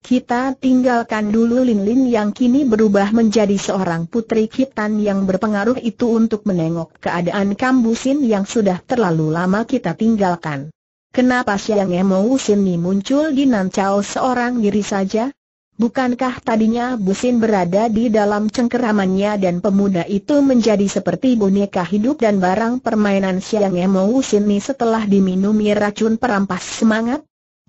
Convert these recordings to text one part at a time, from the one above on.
Kita tinggalkan dulu Lin-Lin yang kini berubah menjadi seorang putri Kitan yang berpengaruh itu untuk menengok keadaan Kambusin yang sudah terlalu lama kita tinggalkan. Kenapa Siang Emo Sini muncul di Nancao seorang diri saja? Bukankah tadinya Busin berada di dalam cengkeramannya dan pemuda itu menjadi seperti boneka hidup dan barang permainan Siang Emo Sini setelah diminumi racun perampas semangat?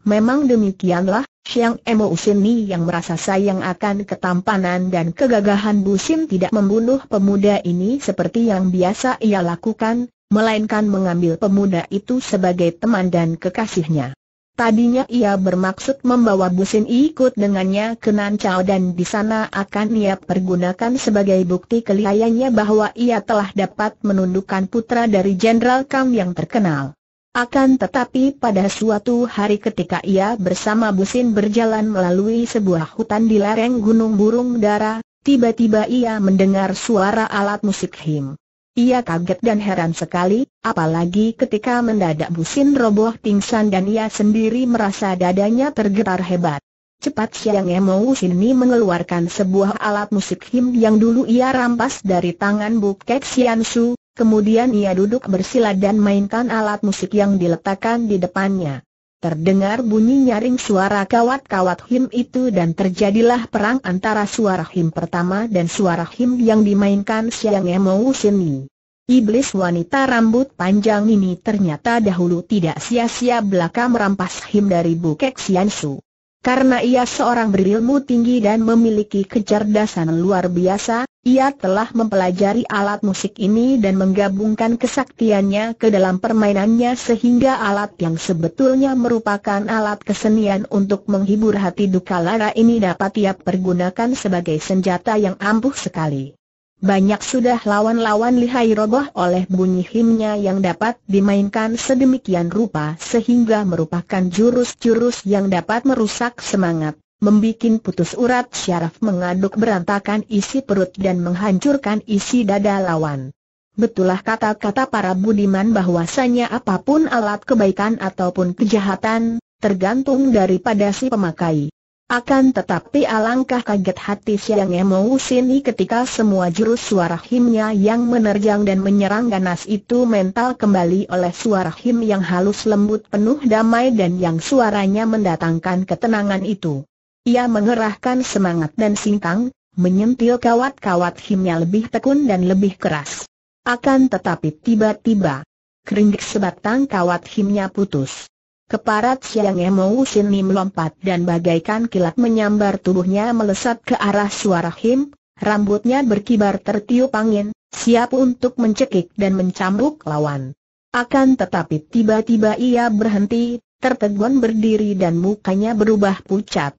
Memang demikianlah, Siang Emo Sini yang merasa sayang akan ketampanan dan kegagahan Busin tidak membunuh pemuda ini seperti yang biasa ia lakukan, melainkan mengambil pemuda itu sebagai teman dan kekasihnya. Tadinya ia bermaksud membawa Busin ikut dengannya ke Nancao dan di sana akan ia pergunakan sebagai bukti kelihayannya bahwa ia telah dapat menundukkan putra dari Jenderal Kam yang terkenal. Akan tetapi pada suatu hari ketika ia bersama Busin berjalan melalui sebuah hutan di lereng Gunung Burung Dara, tiba-tiba ia mendengar suara alat musik him. Ia kaget dan heran sekali, apalagi ketika mendadak Busin roboh pingsan dan ia sendiri merasa dadanya tergetar hebat. Cepat Siang Sin ini mengeluarkan sebuah alat musik him yang dulu ia rampas dari tangan Bukek Su, Kemudian ia duduk bersila dan mainkan alat musik yang diletakkan di depannya. Terdengar bunyi nyaring suara kawat-kawat him itu dan terjadilah perang antara suara him pertama dan suara him yang dimainkan Siang Emo Sini. Iblis wanita rambut panjang ini ternyata dahulu tidak sia-sia belaka merampas him dari Bukek Siansu. Karena ia seorang berilmu tinggi dan memiliki kecerdasan luar biasa, ia telah mempelajari alat musik ini dan menggabungkan kesaktiannya ke dalam permainannya sehingga alat yang sebetulnya merupakan alat kesenian untuk menghibur hati Dukalara ini dapat ia pergunakan sebagai senjata yang ampuh sekali. Banyak sudah lawan-lawan lihai roboh oleh bunyi himnya yang dapat dimainkan sedemikian rupa sehingga merupakan jurus-jurus yang dapat merusak semangat, membuat putus urat syaraf mengaduk berantakan isi perut dan menghancurkan isi dada lawan. Betulah kata-kata para budiman bahwasanya apapun alat kebaikan ataupun kejahatan, tergantung daripada si pemakai. Akan tetapi alangkah kaget hati Siang Emo Sini ketika semua jurus suara himnya yang menerjang dan menyerang ganas itu mental kembali oleh suara him yang halus lembut penuh damai dan yang suaranya mendatangkan ketenangan itu. Ia mengerahkan semangat dan singkang, menyentil kawat-kawat himnya lebih tekun dan lebih keras. Akan tetapi tiba-tiba, keringgik sebatang kawat himnya putus. Keparat siang Emo Nim melompat dan bagaikan kilat menyambar tubuhnya melesat ke arah suara Him, rambutnya berkibar tertiup angin, siap untuk mencekik dan mencambuk lawan. Akan tetapi tiba-tiba ia berhenti, tertegun berdiri dan mukanya berubah pucat.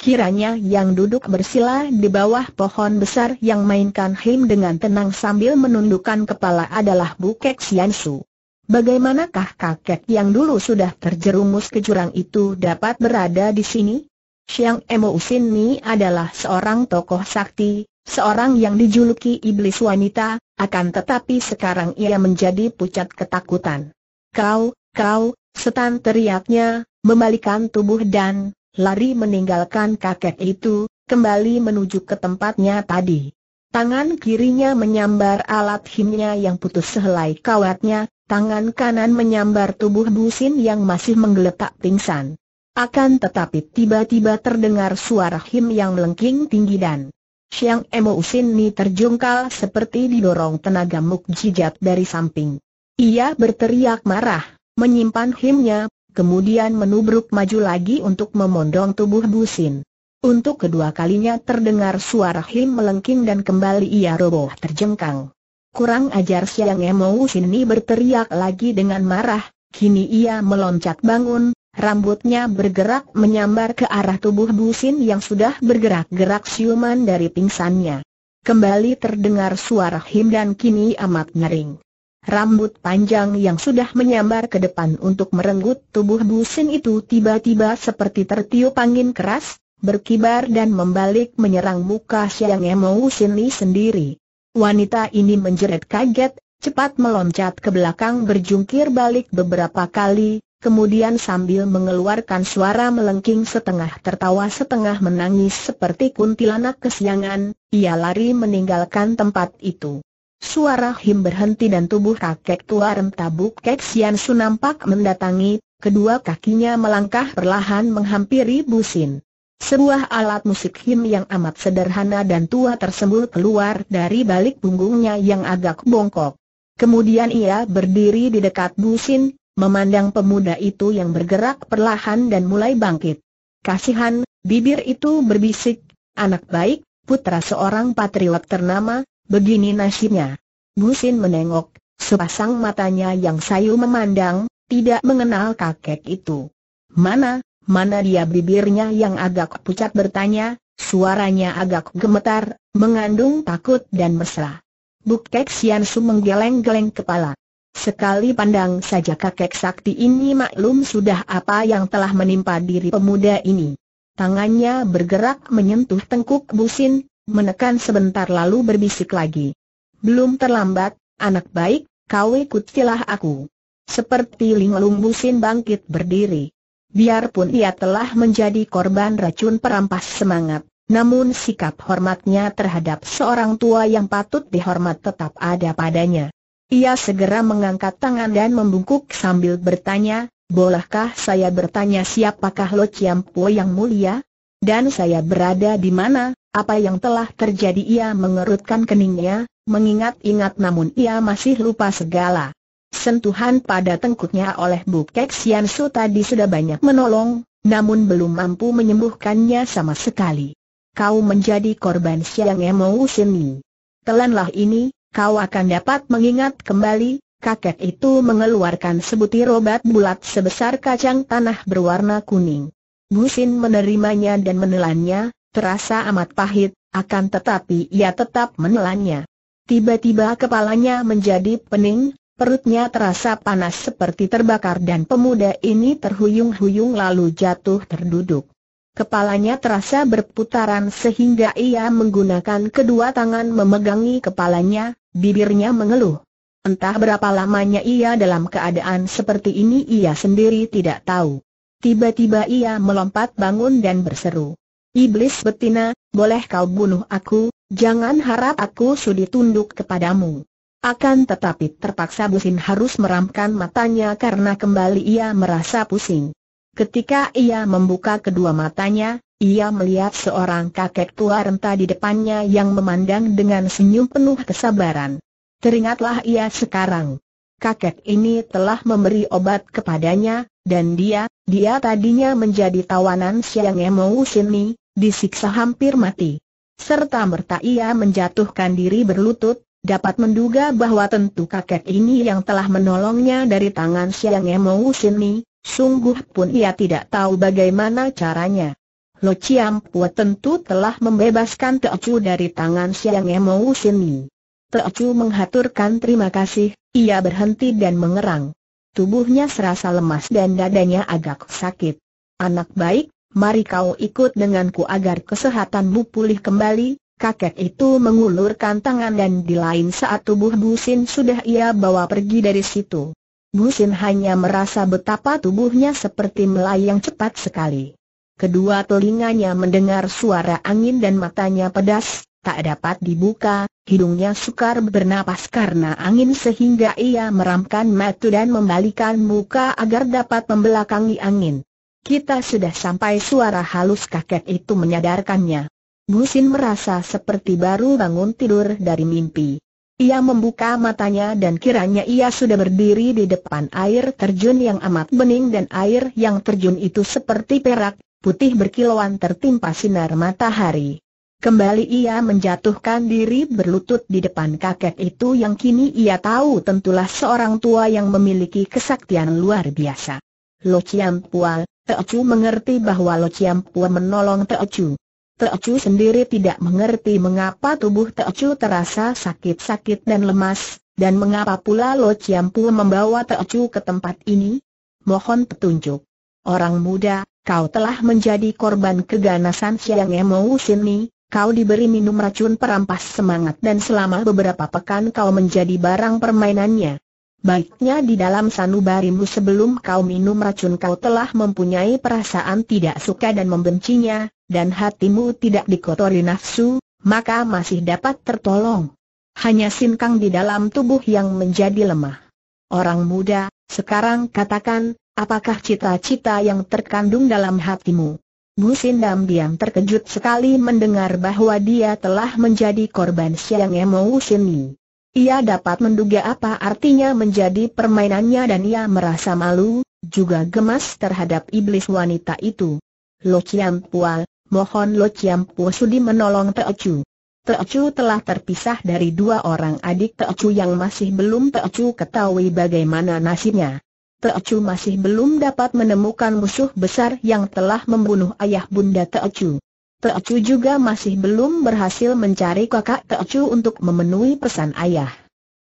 Kiranya yang duduk bersila di bawah pohon besar yang mainkan Him dengan tenang sambil menundukkan kepala adalah Bukek Siansu. Bagaimanakah kakek yang dulu sudah terjerumus ke jurang itu dapat berada di sini? Siang Emo Usin Ni adalah seorang tokoh sakti, seorang yang dijuluki iblis wanita, akan tetapi sekarang ia menjadi pucat ketakutan. Kau, kau, setan teriaknya, membalikan tubuh dan lari meninggalkan kakek itu, kembali menuju ke tempatnya tadi. Tangan kirinya menyambar alat himnya yang putus sehelai kawatnya, Tangan kanan menyambar tubuh Busin yang masih menggeletak pingsan. Akan tetapi tiba-tiba terdengar suara Him yang melengking tinggi dan Siang Emo Usin Ni terjungkal seperti didorong tenaga mukjizat dari samping. Ia berteriak marah, menyimpan Himnya, kemudian menubruk maju lagi untuk memondong tubuh Busin. Untuk kedua kalinya terdengar suara Him melengking dan kembali ia roboh terjengkang. Kurang ajar Siang Emou Sini berteriak lagi dengan marah, kini ia meloncat bangun, rambutnya bergerak menyambar ke arah tubuh Busin yang sudah bergerak-gerak siuman dari pingsannya. Kembali terdengar suara him dan kini amat nering Rambut panjang yang sudah menyambar ke depan untuk merenggut tubuh Busin itu tiba-tiba seperti tertiup angin keras, berkibar dan membalik menyerang muka Siang Emou Sini sendiri. Wanita ini menjerit kaget, cepat meloncat ke belakang berjungkir balik beberapa kali, kemudian sambil mengeluarkan suara melengking setengah tertawa setengah menangis seperti kuntilanak kesiangan, ia lari meninggalkan tempat itu. Suara Him berhenti dan tubuh kakek tua remtabuk Kek Sian Su mendatangi, kedua kakinya melangkah perlahan menghampiri Busin. Sebuah alat musik him yang amat sederhana dan tua tersembul keluar dari balik punggungnya yang agak bongkok. Kemudian ia berdiri di dekat Busin, memandang pemuda itu yang bergerak perlahan dan mulai bangkit. Kasihan, bibir itu berbisik, anak baik, putra seorang patriot ternama, begini nasibnya. Busin menengok, sepasang matanya yang sayu memandang, tidak mengenal kakek itu. Mana, mana dia bibirnya yang agak pucat bertanya, suaranya agak gemetar, mengandung takut dan mesra. Bukek Sian Su menggeleng-geleng kepala. Sekali pandang saja kakek sakti ini maklum sudah apa yang telah menimpa diri pemuda ini. Tangannya bergerak menyentuh tengkuk busin, menekan sebentar lalu berbisik lagi. Belum terlambat, anak baik, kau ikutilah aku. Seperti linglung busin bangkit berdiri. Biarpun ia telah menjadi korban racun perampas semangat, namun sikap hormatnya terhadap seorang tua yang patut dihormat tetap ada padanya. Ia segera mengangkat tangan dan membungkuk sambil bertanya, Bolehkah saya bertanya siapakah Lo Chiam Po yang mulia? Dan saya berada di mana? Apa yang telah terjadi ia mengerutkan keningnya, mengingat-ingat namun ia masih lupa segala. Sentuhan pada tengkuknya oleh Bukek Siansu tadi sudah banyak menolong, namun belum mampu menyembuhkannya sama sekali. Kau menjadi korban Siang Emo Sini. Telanlah ini, kau akan dapat mengingat kembali, kakek itu mengeluarkan sebutir obat bulat sebesar kacang tanah berwarna kuning. Gusin menerimanya dan menelannya, terasa amat pahit, akan tetapi ia tetap menelannya. Tiba-tiba kepalanya menjadi pening, Perutnya terasa panas seperti terbakar dan pemuda ini terhuyung-huyung lalu jatuh terduduk. Kepalanya terasa berputaran sehingga ia menggunakan kedua tangan memegangi kepalanya, bibirnya mengeluh. Entah berapa lamanya ia dalam keadaan seperti ini ia sendiri tidak tahu. Tiba-tiba ia melompat bangun dan berseru. Iblis betina, boleh kau bunuh aku, jangan harap aku sudi tunduk kepadamu. Akan tetapi terpaksa Busin harus meramkan matanya karena kembali ia merasa pusing. Ketika ia membuka kedua matanya, ia melihat seorang kakek tua renta di depannya yang memandang dengan senyum penuh kesabaran. Teringatlah ia sekarang. Kakek ini telah memberi obat kepadanya, dan dia, dia tadinya menjadi tawanan Siang yang Sini, disiksa hampir mati. Serta merta ia menjatuhkan diri berlutut, dapat menduga bahwa tentu kakek ini yang telah menolongnya dari tangan Siang Emo Sini, sungguh pun ia tidak tahu bagaimana caranya. Lo Chiam Pua tentu telah membebaskan Chu dari tangan Siang Sini. Teo Chu menghaturkan terima kasih, ia berhenti dan mengerang. Tubuhnya serasa lemas dan dadanya agak sakit. Anak baik, mari kau ikut denganku agar kesehatanmu pulih kembali, Kakek itu mengulurkan tangan dan di lain saat tubuh Busin sudah ia bawa pergi dari situ. Busin hanya merasa betapa tubuhnya seperti melayang cepat sekali. Kedua telinganya mendengar suara angin dan matanya pedas, tak dapat dibuka, hidungnya sukar bernapas karena angin sehingga ia meramkan mata dan membalikan muka agar dapat membelakangi angin. Kita sudah sampai suara halus kakek itu menyadarkannya. Busin merasa seperti baru bangun tidur dari mimpi. Ia membuka matanya dan kiranya ia sudah berdiri di depan air terjun yang amat bening dan air yang terjun itu seperti perak, putih berkilauan tertimpa sinar matahari. Kembali ia menjatuhkan diri berlutut di depan kakek itu yang kini ia tahu tentulah seorang tua yang memiliki kesaktian luar biasa. Lo Chiam Pual, Chu mengerti bahwa Lo Chiam Pual menolong Chu. Teocu sendiri tidak mengerti mengapa tubuh Teocu terasa sakit-sakit dan lemas, dan mengapa pula Lo Ciampu membawa Teocu ke tempat ini? Mohon petunjuk. Orang muda, kau telah menjadi korban keganasan Siang emosi Sini, kau diberi minum racun perampas semangat dan selama beberapa pekan kau menjadi barang permainannya. Baiknya di dalam sanubarimu sebelum kau minum racun kau telah mempunyai perasaan tidak suka dan membencinya, dan hatimu tidak dikotori nafsu, maka masih dapat tertolong. Hanya sinkang di dalam tubuh yang menjadi lemah. Orang muda, sekarang katakan, apakah cita-cita yang terkandung dalam hatimu? Bu Sindam diam terkejut sekali mendengar bahwa dia telah menjadi korban Siang emosi Sini. Ia dapat menduga apa artinya menjadi permainannya dan ia merasa malu, juga gemas terhadap iblis wanita itu. Lo Chiam Pual, mohon Lo Chiam Pu Sudi menolong Teo Chu. Teo Chu telah terpisah dari dua orang adik Teo Chu yang masih belum Teo Chu ketahui bagaimana nasibnya. Teo Chu masih belum dapat menemukan musuh besar yang telah membunuh ayah bunda Teo Chu. Teo Chu juga masih belum berhasil mencari kakak Teo Chu untuk memenuhi pesan ayah.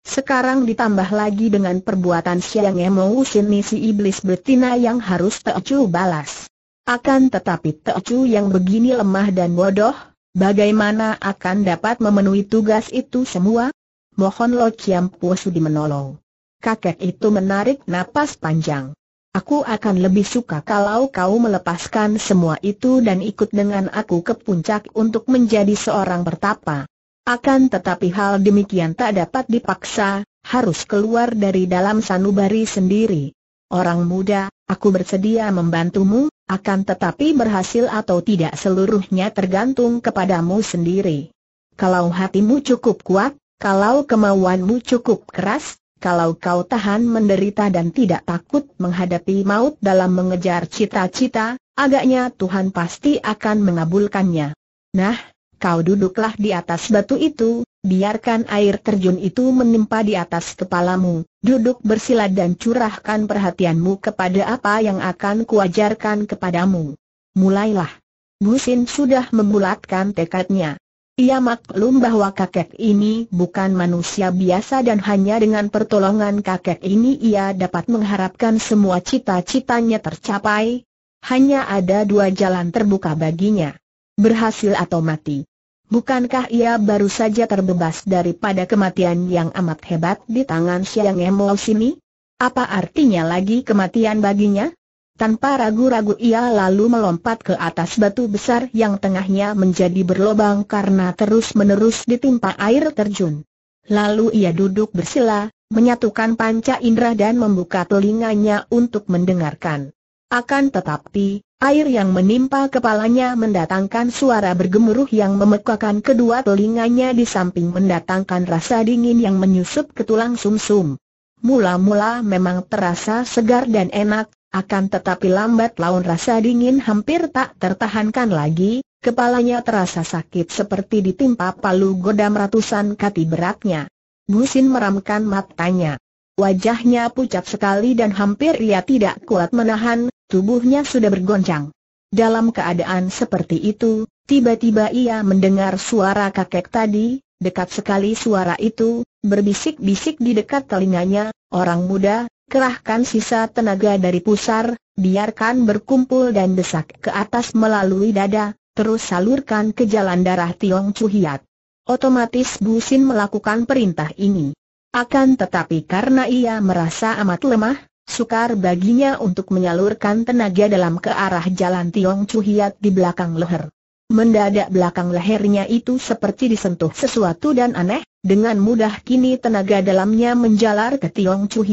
Sekarang ditambah lagi dengan perbuatan Siang Emo misi iblis betina yang harus Teo Chu balas. Akan tetapi Teocu yang begini lemah dan bodoh, bagaimana akan dapat memenuhi tugas itu semua? Mohon Lo Chiam Sudi menolong. Kakek itu menarik napas panjang. Aku akan lebih suka kalau kau melepaskan semua itu dan ikut dengan aku ke puncak untuk menjadi seorang bertapa. Akan tetapi hal demikian tak dapat dipaksa, harus keluar dari dalam sanubari sendiri. Orang muda, aku bersedia membantumu, akan tetapi berhasil atau tidak seluruhnya tergantung kepadamu sendiri. Kalau hatimu cukup kuat, kalau kemauanmu cukup keras, kalau kau tahan menderita dan tidak takut menghadapi maut dalam mengejar cita-cita, agaknya Tuhan pasti akan mengabulkannya. Nah, kau duduklah di atas batu itu, biarkan air terjun itu menimpa di atas kepalamu, duduk bersila dan curahkan perhatianmu kepada apa yang akan kuajarkan kepadamu. Mulailah. Busin sudah membulatkan tekadnya. Ia maklum bahwa kakek ini bukan manusia biasa dan hanya dengan pertolongan kakek ini ia dapat mengharapkan semua cita-citanya tercapai. Hanya ada dua jalan terbuka baginya. Berhasil atau mati. Bukankah ia baru saja terbebas daripada kematian yang amat hebat di tangan Siang Emol sini? Apa artinya lagi kematian baginya? Tanpa ragu-ragu ia lalu melompat ke atas batu besar yang tengahnya menjadi berlobang karena terus-menerus ditimpa air terjun. Lalu ia duduk bersila, menyatukan panca indera dan membuka telinganya untuk mendengarkan. Akan tetapi, Air yang menimpa kepalanya mendatangkan suara bergemuruh yang memekakan kedua telinganya di samping mendatangkan rasa dingin yang menyusup ke tulang sumsum. Mula-mula memang terasa segar dan enak, akan tetapi lambat laun rasa dingin hampir tak tertahankan lagi, kepalanya terasa sakit seperti ditimpa palu godam ratusan kati beratnya. Busin meramkan matanya. Wajahnya pucat sekali dan hampir ia tidak kuat menahan tubuhnya sudah bergoncang. Dalam keadaan seperti itu, tiba-tiba ia mendengar suara kakek tadi, dekat sekali suara itu, berbisik-bisik di dekat telinganya, orang muda, kerahkan sisa tenaga dari pusar, biarkan berkumpul dan desak ke atas melalui dada, terus salurkan ke jalan darah Tiong Cuhiat. Otomatis Busin melakukan perintah ini. Akan tetapi karena ia merasa amat lemah, Sukar baginya untuk menyalurkan tenaga dalam ke arah jalan Tiong Chu di belakang leher. Mendadak belakang lehernya itu seperti disentuh sesuatu dan aneh, dengan mudah kini tenaga dalamnya menjalar ke Tiong Chu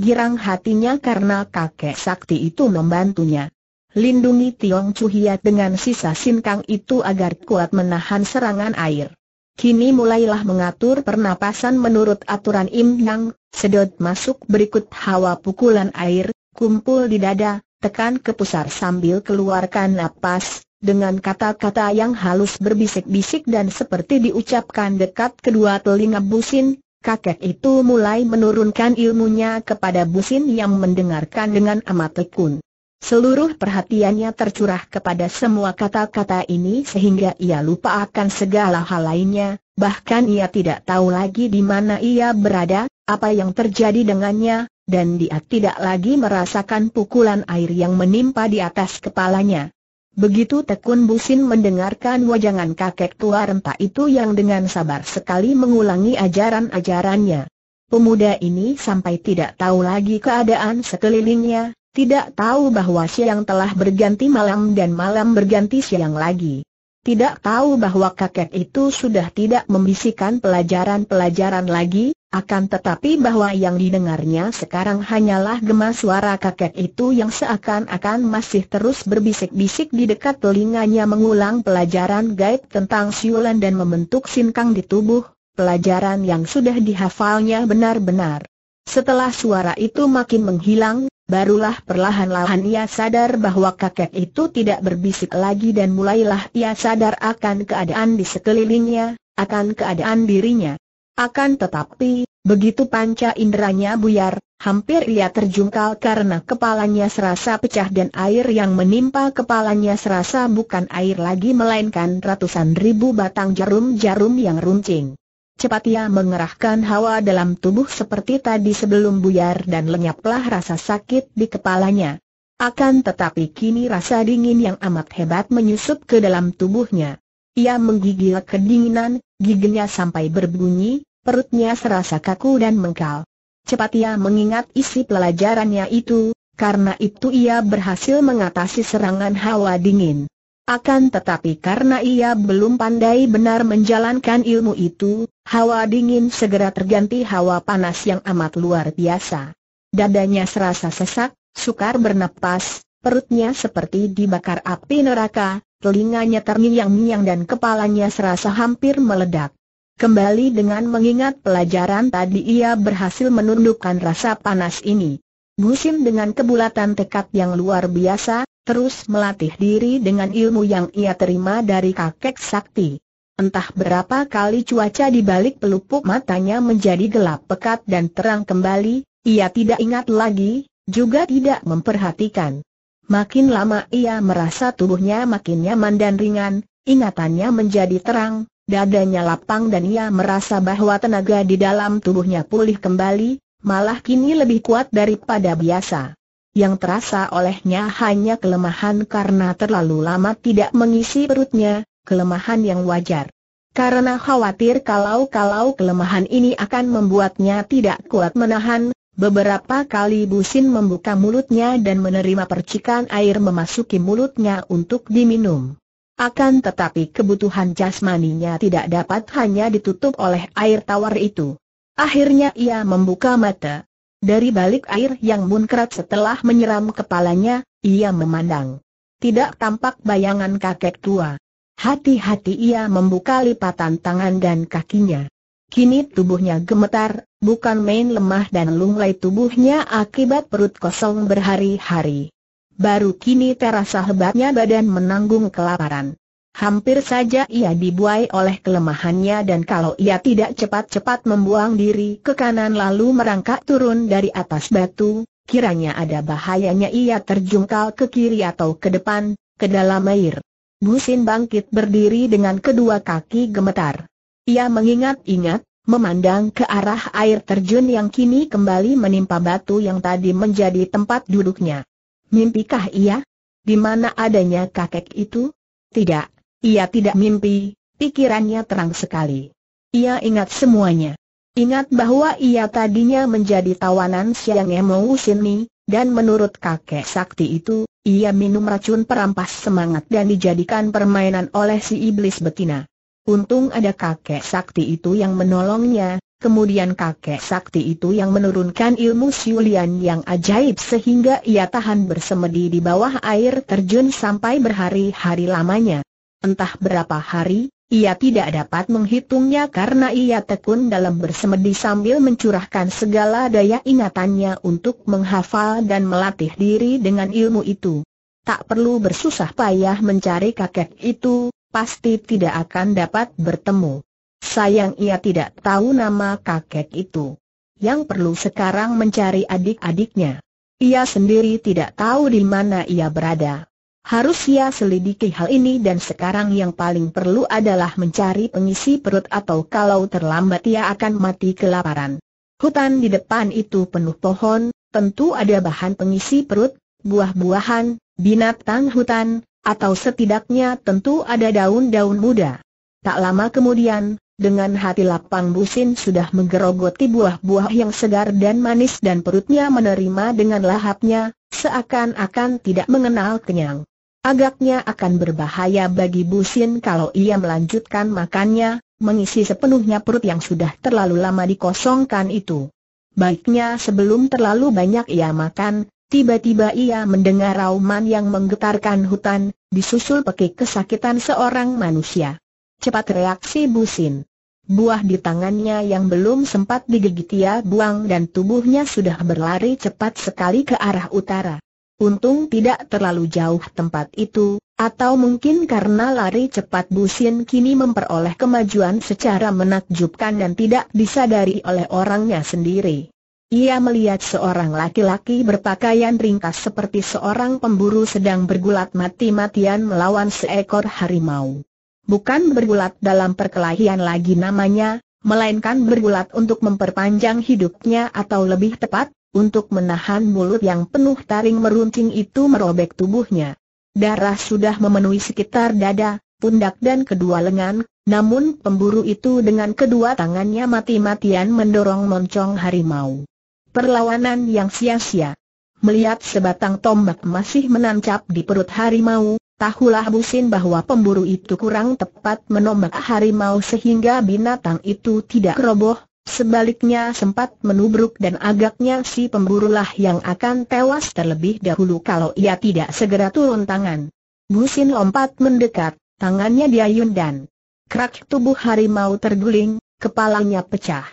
Girang hatinya karena kakek sakti itu membantunya. Lindungi Tiong Chu dengan sisa sinkang itu agar kuat menahan serangan air. Kini mulailah mengatur pernapasan menurut aturan Im Yang, Sedot masuk berikut hawa pukulan air, kumpul di dada, tekan ke pusar sambil keluarkan napas, dengan kata-kata yang halus berbisik-bisik dan seperti diucapkan dekat kedua telinga Busin, kakek itu mulai menurunkan ilmunya kepada Busin yang mendengarkan dengan amat tekun. Seluruh perhatiannya tercurah kepada semua kata-kata ini sehingga ia lupa akan segala hal lainnya, bahkan ia tidak tahu lagi di mana ia berada, apa yang terjadi dengannya, dan dia tidak lagi merasakan pukulan air yang menimpa di atas kepalanya. Begitu Tekun Busin mendengarkan wajangan kakek tua renta itu yang dengan sabar sekali mengulangi ajaran-ajarannya. Pemuda ini sampai tidak tahu lagi keadaan sekelilingnya, tidak tahu bahwa siang telah berganti malam dan malam berganti siang lagi tidak tahu bahwa kakek itu sudah tidak membisikkan pelajaran-pelajaran lagi, akan tetapi bahwa yang didengarnya sekarang hanyalah gema suara kakek itu yang seakan-akan masih terus berbisik-bisik di dekat telinganya mengulang pelajaran gaib tentang siulan dan membentuk sinkang di tubuh, pelajaran yang sudah dihafalnya benar-benar. Setelah suara itu makin menghilang, Barulah perlahan-lahan ia sadar bahwa kakek itu tidak berbisik lagi dan mulailah ia sadar akan keadaan di sekelilingnya, akan keadaan dirinya. Akan tetapi, begitu panca inderanya buyar, hampir ia terjungkal karena kepalanya serasa pecah dan air yang menimpa kepalanya serasa bukan air lagi melainkan ratusan ribu batang jarum-jarum yang runcing. Cepat ia mengerahkan hawa dalam tubuh seperti tadi sebelum buyar dan lenyaplah rasa sakit di kepalanya. Akan tetapi kini rasa dingin yang amat hebat menyusup ke dalam tubuhnya. Ia menggigil kedinginan, giginya sampai berbunyi, perutnya serasa kaku dan mengkal. Cepat ia mengingat isi pelajarannya itu, karena itu ia berhasil mengatasi serangan hawa dingin. Akan tetapi karena ia belum pandai benar menjalankan ilmu itu, hawa dingin segera terganti hawa panas yang amat luar biasa. Dadanya serasa sesak, sukar bernapas, perutnya seperti dibakar api neraka, telinganya terngiang-ngiang dan kepalanya serasa hampir meledak. Kembali dengan mengingat pelajaran tadi ia berhasil menundukkan rasa panas ini. Musim dengan kebulatan tekad yang luar biasa, terus melatih diri dengan ilmu yang ia terima dari kakek sakti. Entah berapa kali cuaca di balik pelupuk matanya menjadi gelap pekat dan terang kembali, ia tidak ingat lagi, juga tidak memperhatikan. Makin lama ia merasa tubuhnya makin nyaman dan ringan, ingatannya menjadi terang, dadanya lapang dan ia merasa bahwa tenaga di dalam tubuhnya pulih kembali, malah kini lebih kuat daripada biasa. Yang terasa olehnya hanya kelemahan karena terlalu lama tidak mengisi perutnya, kelemahan yang wajar. Karena khawatir kalau-kalau kelemahan ini akan membuatnya tidak kuat menahan, beberapa kali Busin membuka mulutnya dan menerima percikan air memasuki mulutnya untuk diminum. Akan tetapi kebutuhan jasmaninya tidak dapat hanya ditutup oleh air tawar itu. Akhirnya ia membuka mata. Dari balik air yang munkrat setelah menyeram kepalanya, ia memandang. Tidak tampak bayangan kakek tua. Hati-hati ia membuka lipatan tangan dan kakinya. Kini tubuhnya gemetar, bukan main lemah dan lunglai tubuhnya akibat perut kosong berhari-hari. Baru kini terasa hebatnya badan menanggung kelaparan. Hampir saja ia dibuai oleh kelemahannya dan kalau ia tidak cepat-cepat membuang diri ke kanan lalu merangkak turun dari atas batu, kiranya ada bahayanya ia terjungkal ke kiri atau ke depan, ke dalam air. Busin bangkit berdiri dengan kedua kaki gemetar. Ia mengingat-ingat, memandang ke arah air terjun yang kini kembali menimpa batu yang tadi menjadi tempat duduknya. Mimpikah ia? Di mana adanya kakek itu? Tidak, ia tidak mimpi, pikirannya terang sekali. Ia ingat semuanya. Ingat bahwa ia tadinya menjadi tawanan Siang Emo Sini, dan menurut kakek sakti itu, ia minum racun perampas semangat dan dijadikan permainan oleh si iblis betina. Untung ada kakek sakti itu yang menolongnya, kemudian kakek sakti itu yang menurunkan ilmu siulian yang ajaib sehingga ia tahan bersemedi di bawah air terjun sampai berhari-hari lamanya. Entah berapa hari, ia tidak dapat menghitungnya karena ia tekun dalam bersemedi sambil mencurahkan segala daya ingatannya untuk menghafal dan melatih diri dengan ilmu itu. Tak perlu bersusah payah mencari kakek itu, pasti tidak akan dapat bertemu. Sayang ia tidak tahu nama kakek itu. Yang perlu sekarang mencari adik-adiknya. Ia sendiri tidak tahu di mana ia berada. Harus ia selidiki hal ini dan sekarang yang paling perlu adalah mencari pengisi perut atau kalau terlambat ia akan mati kelaparan. Hutan di depan itu penuh pohon, tentu ada bahan pengisi perut, buah-buahan, binatang hutan, atau setidaknya tentu ada daun-daun muda. Tak lama kemudian, dengan hati lapang Busin sudah menggerogoti buah-buah yang segar dan manis dan perutnya menerima dengan lahapnya, seakan-akan tidak mengenal kenyang. Agaknya akan berbahaya bagi Busin kalau ia melanjutkan makannya, mengisi sepenuhnya perut yang sudah terlalu lama dikosongkan itu. Baiknya sebelum terlalu banyak ia makan, tiba-tiba ia mendengar rauman yang menggetarkan hutan, disusul pekik kesakitan seorang manusia. Cepat reaksi Busin buah di tangannya yang belum sempat digigit ia buang dan tubuhnya sudah berlari cepat sekali ke arah utara. Untung tidak terlalu jauh tempat itu, atau mungkin karena lari cepat Busin kini memperoleh kemajuan secara menakjubkan dan tidak disadari oleh orangnya sendiri. Ia melihat seorang laki-laki berpakaian ringkas seperti seorang pemburu sedang bergulat mati-matian melawan seekor harimau bukan bergulat dalam perkelahian lagi namanya, melainkan bergulat untuk memperpanjang hidupnya atau lebih tepat, untuk menahan mulut yang penuh taring meruncing itu merobek tubuhnya. Darah sudah memenuhi sekitar dada, pundak dan kedua lengan, namun pemburu itu dengan kedua tangannya mati-matian mendorong moncong harimau. Perlawanan yang sia-sia. Melihat sebatang tombak masih menancap di perut harimau, Tahulah Busin bahwa pemburu itu kurang tepat menombak harimau sehingga binatang itu tidak roboh, sebaliknya sempat menubruk dan agaknya si pemburulah yang akan tewas terlebih dahulu kalau ia tidak segera turun tangan. Busin lompat mendekat, tangannya diayun dan krak tubuh harimau terguling, kepalanya pecah.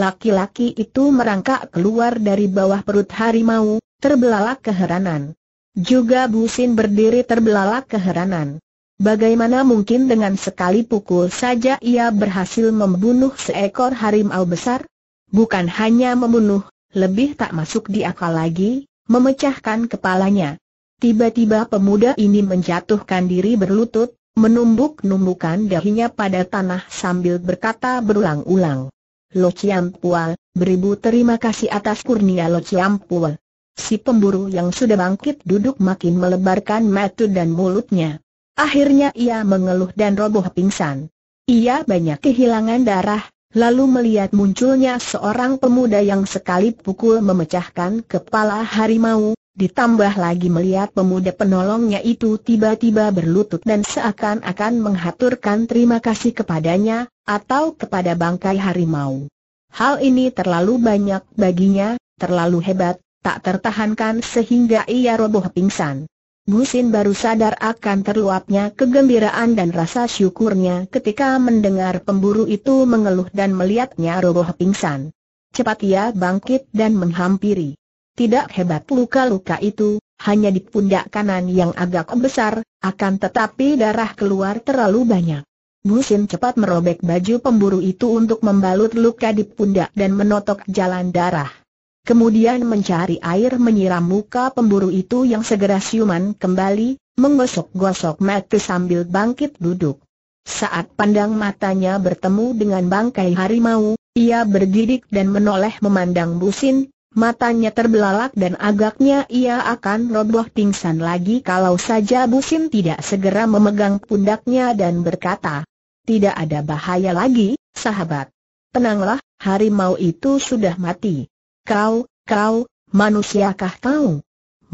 Laki-laki itu merangkak keluar dari bawah perut harimau, terbelalak keheranan. Juga Busin berdiri terbelalak keheranan. Bagaimana mungkin dengan sekali pukul saja ia berhasil membunuh seekor harimau besar? Bukan hanya membunuh, lebih tak masuk di akal lagi, memecahkan kepalanya. Tiba-tiba pemuda ini menjatuhkan diri berlutut, menumbuk-numbukan dahinya pada tanah sambil berkata berulang-ulang. Lo Pual, beribu terima kasih atas kurnia Lo Pual. Si pemburu yang sudah bangkit duduk makin melebarkan mata dan mulutnya. Akhirnya ia mengeluh dan roboh pingsan. Ia banyak kehilangan darah, lalu melihat munculnya seorang pemuda yang sekali pukul memecahkan kepala harimau, ditambah lagi melihat pemuda penolongnya itu tiba-tiba berlutut dan seakan-akan menghaturkan terima kasih kepadanya, atau kepada bangkai harimau. Hal ini terlalu banyak baginya, terlalu hebat, tak tertahankan sehingga ia roboh pingsan. Gusin baru sadar akan terluapnya kegembiraan dan rasa syukurnya ketika mendengar pemburu itu mengeluh dan melihatnya roboh pingsan. Cepat ia bangkit dan menghampiri. Tidak hebat luka-luka itu, hanya di pundak kanan yang agak besar, akan tetapi darah keluar terlalu banyak. Gusin cepat merobek baju pemburu itu untuk membalut luka di pundak dan menotok jalan darah kemudian mencari air menyiram muka pemburu itu yang segera siuman kembali, menggosok-gosok mata sambil bangkit duduk. Saat pandang matanya bertemu dengan bangkai harimau, ia bergidik dan menoleh memandang Busin, matanya terbelalak dan agaknya ia akan roboh pingsan lagi kalau saja Busin tidak segera memegang pundaknya dan berkata, tidak ada bahaya lagi, sahabat. Tenanglah, harimau itu sudah mati. Kau, kau, manusiakah kau?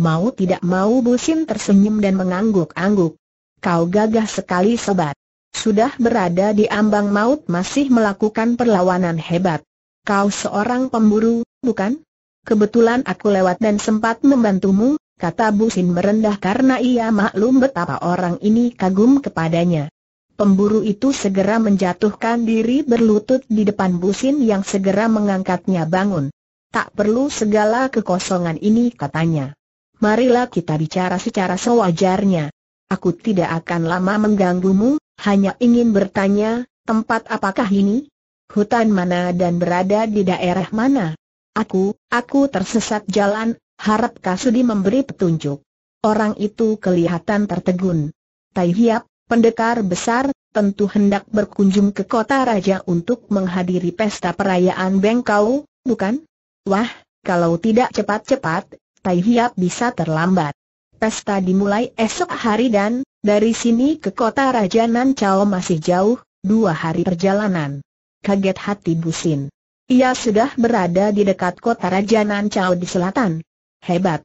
Mau tidak mau Busin tersenyum dan mengangguk-angguk. Kau gagah sekali sobat. Sudah berada di ambang maut masih melakukan perlawanan hebat. Kau seorang pemburu, bukan? Kebetulan aku lewat dan sempat membantumu, kata Busin merendah karena ia maklum betapa orang ini kagum kepadanya. Pemburu itu segera menjatuhkan diri berlutut di depan Busin yang segera mengangkatnya bangun. Tak perlu segala kekosongan ini katanya. Marilah kita bicara secara sewajarnya. Aku tidak akan lama mengganggumu, hanya ingin bertanya, tempat apakah ini? Hutan mana dan berada di daerah mana? Aku, aku tersesat jalan, harap Kasudi memberi petunjuk. Orang itu kelihatan tertegun. Tai Hiap, pendekar besar, tentu hendak berkunjung ke kota raja untuk menghadiri pesta perayaan Bengkau, bukan? Wah, kalau tidak cepat-cepat, Tai Hiap bisa terlambat. Pesta dimulai esok hari dan, dari sini ke kota Raja Chao masih jauh, dua hari perjalanan. Kaget hati Busin. Ia sudah berada di dekat kota Raja Chao di selatan. Hebat.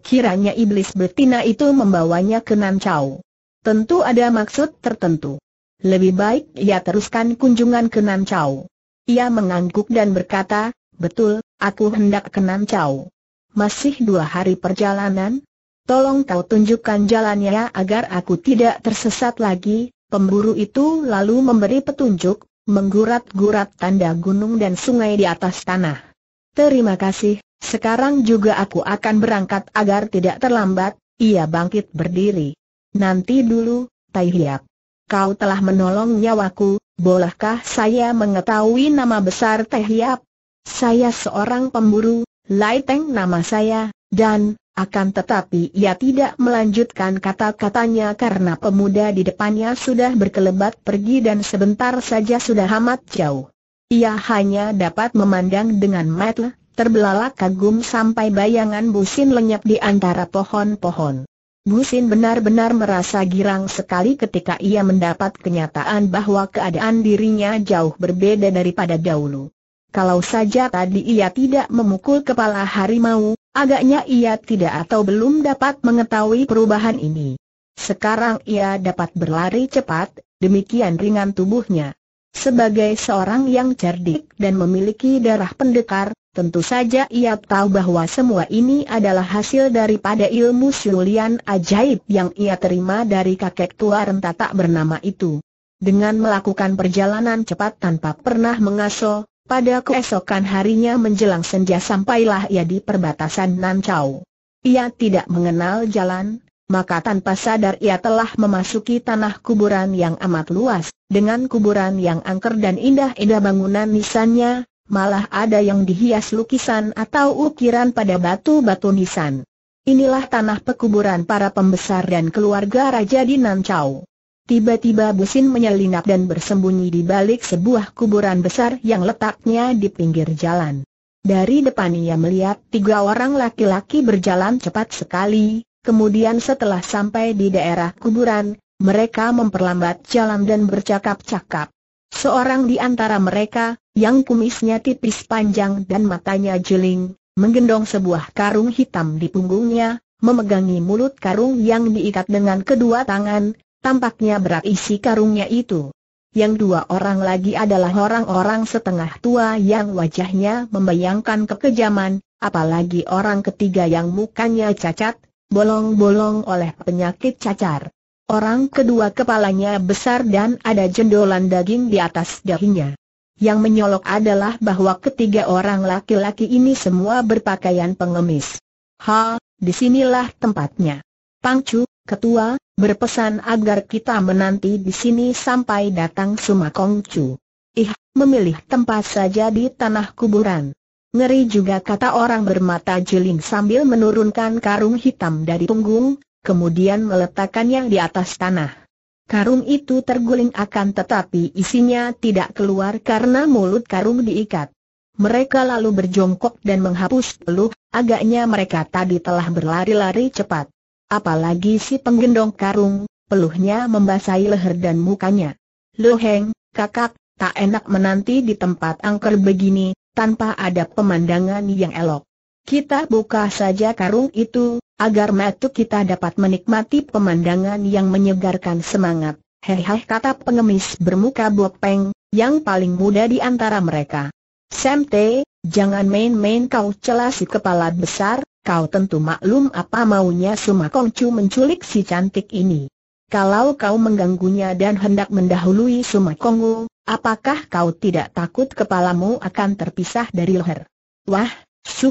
Kiranya iblis betina itu membawanya ke Chao. Tentu ada maksud tertentu. Lebih baik ia teruskan kunjungan ke Chao. Ia mengangguk dan berkata, Betul, aku hendak ke Nancau. Masih dua hari perjalanan? Tolong kau tunjukkan jalannya agar aku tidak tersesat lagi. Pemburu itu lalu memberi petunjuk, menggurat-gurat tanda gunung dan sungai di atas tanah. Terima kasih, sekarang juga aku akan berangkat agar tidak terlambat, ia bangkit berdiri. Nanti dulu, Tai Hiap. Kau telah menolong nyawaku, bolehkah saya mengetahui nama besar Tai Hiap? Saya seorang pemburu, Lai Teng nama saya, dan, akan tetapi ia tidak melanjutkan kata-katanya karena pemuda di depannya sudah berkelebat pergi dan sebentar saja sudah amat jauh. Ia hanya dapat memandang dengan mata terbelalak kagum sampai bayangan Busin lenyap di antara pohon-pohon. Busin benar-benar merasa girang sekali ketika ia mendapat kenyataan bahwa keadaan dirinya jauh berbeda daripada dahulu. Kalau saja tadi ia tidak memukul kepala harimau, agaknya ia tidak atau belum dapat mengetahui perubahan ini. Sekarang ia dapat berlari cepat, demikian ringan tubuhnya. Sebagai seorang yang cerdik dan memiliki darah pendekar, tentu saja ia tahu bahwa semua ini adalah hasil daripada ilmu siulian ajaib yang ia terima dari kakek tua renta tak bernama itu. Dengan melakukan perjalanan cepat tanpa pernah mengasuh, pada keesokan harinya menjelang senja sampailah ia di perbatasan Nancau. Ia tidak mengenal jalan, maka tanpa sadar ia telah memasuki tanah kuburan yang amat luas, dengan kuburan yang angker dan indah-indah bangunan nisannya, malah ada yang dihias lukisan atau ukiran pada batu-batu nisan. Inilah tanah pekuburan para pembesar dan keluarga Raja di Nancau. Tiba-tiba Busin menyelinap dan bersembunyi di balik sebuah kuburan besar yang letaknya di pinggir jalan. Dari depan ia melihat tiga orang laki-laki berjalan cepat sekali, kemudian setelah sampai di daerah kuburan, mereka memperlambat jalan dan bercakap-cakap. Seorang di antara mereka, yang kumisnya tipis panjang dan matanya jeling, menggendong sebuah karung hitam di punggungnya, memegangi mulut karung yang diikat dengan kedua tangan, Tampaknya berat isi karungnya itu. Yang dua orang lagi adalah orang-orang setengah tua yang wajahnya membayangkan kekejaman, apalagi orang ketiga yang mukanya cacat, bolong-bolong oleh penyakit cacar. Orang kedua kepalanya besar dan ada jendolan daging di atas dahinya. Yang menyolok adalah bahwa ketiga orang laki-laki ini semua berpakaian pengemis. Ha, disinilah tempatnya. Pangcu, ketua, berpesan agar kita menanti di sini sampai datang Sumakong Chu. Ih, memilih tempat saja di tanah kuburan. Ngeri juga kata orang bermata jeling sambil menurunkan karung hitam dari punggung, kemudian meletakkannya di atas tanah. Karung itu terguling akan tetapi isinya tidak keluar karena mulut karung diikat. Mereka lalu berjongkok dan menghapus peluh, agaknya mereka tadi telah berlari-lari cepat. Apalagi si penggendong karung, peluhnya membasahi leher dan mukanya. Loheng, Heng, kakak, tak enak menanti di tempat angker begini, tanpa ada pemandangan yang elok. Kita buka saja karung itu, agar mata kita dapat menikmati pemandangan yang menyegarkan semangat. Hehehe kata pengemis bermuka bopeng, yang paling muda di antara mereka. Semte, jangan main-main kau celasi kepala besar, Kau tentu maklum apa maunya Suma Kongcu menculik si cantik ini. Kalau kau mengganggunya dan hendak mendahului Suma Kongcu, apakah kau tidak takut kepalamu akan terpisah dari leher? Wah,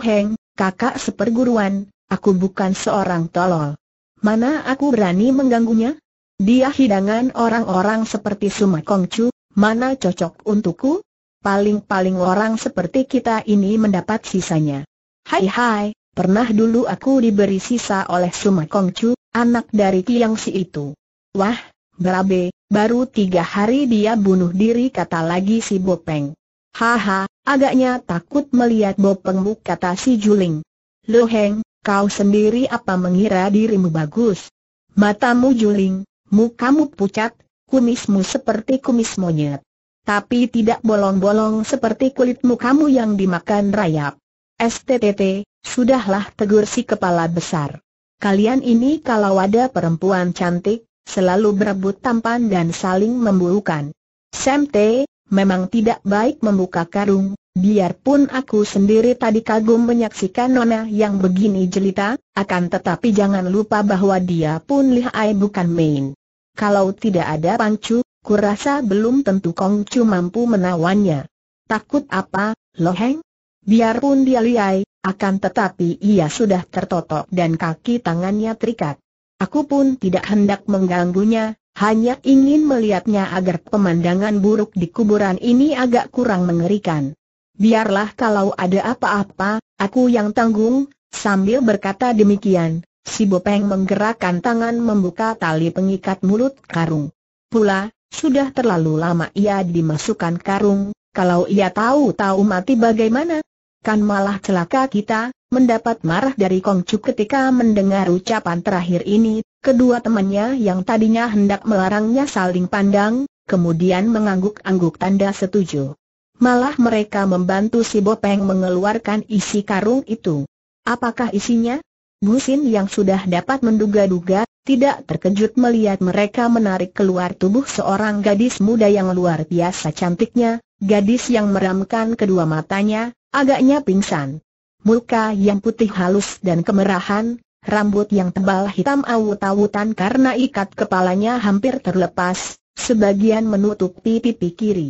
Heng, kakak seperguruan, aku bukan seorang tolol. Mana aku berani mengganggunya? Dia hidangan orang-orang seperti Suma Kongcu, mana cocok untukku? Paling-paling orang seperti kita ini mendapat sisanya. Hai hai, Pernah dulu aku diberi sisa oleh Suma Kongcu, anak dari Tiang Si itu. Wah, berabe, baru tiga hari dia bunuh diri kata lagi si Bopeng. Haha, agaknya takut melihat Bopengmu kata si Juling. Lo Heng, kau sendiri apa mengira dirimu bagus? Matamu Juling, mukamu pucat, kumismu seperti kumis monyet. Tapi tidak bolong-bolong seperti kulitmu kamu yang dimakan rayap. STTT, sudahlah tegur si kepala besar. Kalian ini kalau ada perempuan cantik, selalu berebut tampan dan saling membuukan. T, memang tidak baik membuka karung, biarpun aku sendiri tadi kagum menyaksikan Nona yang begini jelita, akan tetapi jangan lupa bahwa dia pun lihai bukan main. Kalau tidak ada pancu, kurasa belum tentu Kongcu mampu menawannya. Takut apa, Loheng? Biarpun dia liai, akan tetapi ia sudah tertotok dan kaki tangannya terikat. Aku pun tidak hendak mengganggunya, hanya ingin melihatnya agar pemandangan buruk di kuburan ini agak kurang mengerikan. Biarlah kalau ada apa-apa, aku yang tanggung, sambil berkata demikian, si Bopeng menggerakkan tangan membuka tali pengikat mulut karung. Pula, sudah terlalu lama ia dimasukkan karung, kalau ia tahu-tahu mati bagaimana? kan malah celaka kita, mendapat marah dari Kongcuk ketika mendengar ucapan terakhir ini, kedua temannya yang tadinya hendak melarangnya saling pandang, kemudian mengangguk-angguk tanda setuju. Malah mereka membantu si Bopeng mengeluarkan isi karung itu. Apakah isinya? sin yang sudah dapat menduga-duga, tidak terkejut melihat mereka menarik keluar tubuh seorang gadis muda yang luar biasa cantiknya, gadis yang meramkan kedua matanya, Agaknya pingsan. Muka yang putih halus dan kemerahan, rambut yang tebal hitam awut-awutan karena ikat kepalanya hampir terlepas, sebagian menutupi pipi kiri.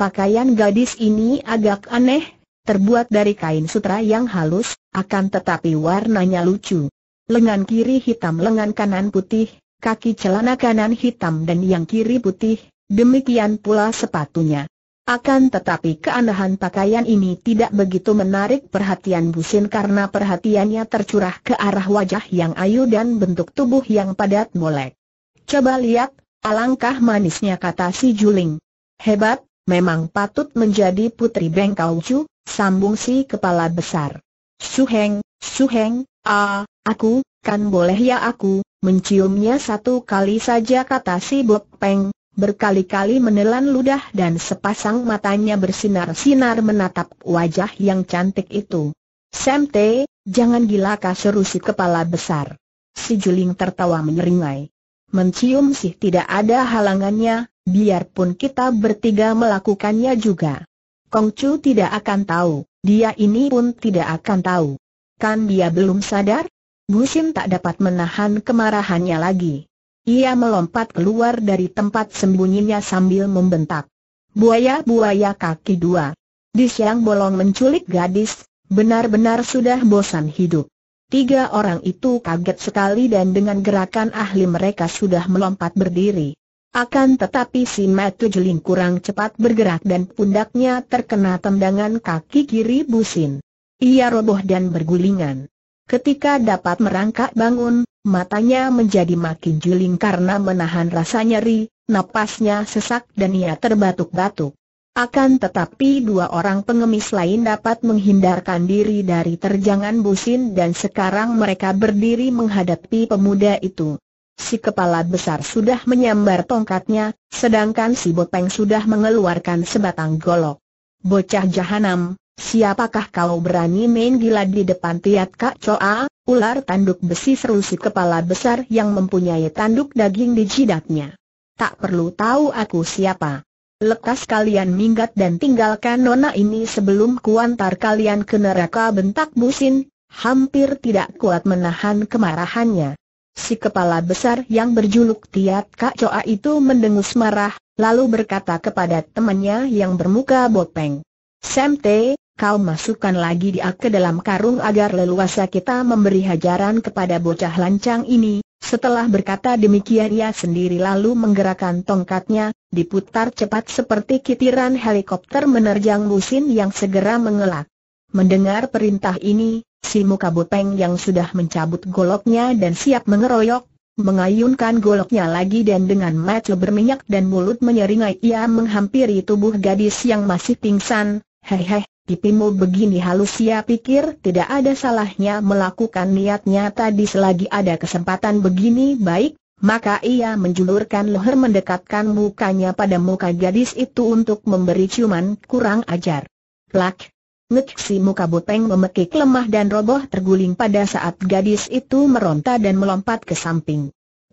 Pakaian gadis ini agak aneh, terbuat dari kain sutra yang halus, akan tetapi warnanya lucu. Lengan kiri hitam lengan kanan putih, kaki celana kanan hitam dan yang kiri putih, demikian pula sepatunya. Akan tetapi keanehan pakaian ini tidak begitu menarik perhatian Busin karena perhatiannya tercurah ke arah wajah yang ayu dan bentuk tubuh yang padat molek. Coba lihat, alangkah manisnya kata si Juling. Hebat, memang patut menjadi putri Bengkau Chu, sambung si kepala besar. Suheng, Suheng, ah, aku, kan boleh ya aku, menciumnya satu kali saja kata si Bok Peng, berkali-kali menelan ludah dan sepasang matanya bersinar-sinar menatap wajah yang cantik itu. Sam T, jangan gila seru si kepala besar. Si Juling tertawa menyeringai. Mencium sih tidak ada halangannya, biarpun kita bertiga melakukannya juga. Kong Chu tidak akan tahu, dia ini pun tidak akan tahu. Kan dia belum sadar? Sim tak dapat menahan kemarahannya lagi. Ia melompat keluar dari tempat sembunyinya sambil membentak. Buaya-buaya kaki dua. Di siang bolong menculik gadis, benar-benar sudah bosan hidup. Tiga orang itu kaget sekali dan dengan gerakan ahli mereka sudah melompat berdiri. Akan tetapi si Matu Jeling kurang cepat bergerak dan pundaknya terkena tendangan kaki kiri Busin. Ia roboh dan bergulingan. Ketika dapat merangkak bangun, Matanya menjadi makin juling karena menahan rasa nyeri, napasnya sesak dan ia terbatuk-batuk. Akan tetapi dua orang pengemis lain dapat menghindarkan diri dari terjangan busin dan sekarang mereka berdiri menghadapi pemuda itu. Si kepala besar sudah menyambar tongkatnya, sedangkan si Bopeng sudah mengeluarkan sebatang golok. Bocah jahanam, siapakah kau berani main gila di depan Tiat Kak Coa? Ular tanduk besi serusi kepala besar yang mempunyai tanduk daging di jidatnya. Tak perlu tahu aku siapa. Lekas kalian minggat dan tinggalkan nona ini sebelum kuantar kalian ke neraka bentak busin, hampir tidak kuat menahan kemarahannya. Si kepala besar yang berjuluk Tiat Kak Coa itu mendengus marah, lalu berkata kepada temannya yang bermuka bopeng. Semte, kau masukkan lagi dia ke dalam karung agar leluasa kita memberi hajaran kepada bocah lancang ini. Setelah berkata demikian ia sendiri lalu menggerakkan tongkatnya, diputar cepat seperti kitiran helikopter menerjang Lusin yang segera mengelak. Mendengar perintah ini, si muka bopeng yang sudah mencabut goloknya dan siap mengeroyok, mengayunkan goloknya lagi dan dengan mata berminyak dan mulut menyeringai ia menghampiri tubuh gadis yang masih pingsan. hei pipimu begini halus pikir tidak ada salahnya melakukan niatnya tadi selagi ada kesempatan begini baik, maka ia menjulurkan leher mendekatkan mukanya pada muka gadis itu untuk memberi ciuman kurang ajar. Plak! Ngek si muka bopeng memekik lemah dan roboh terguling pada saat gadis itu meronta dan melompat ke samping.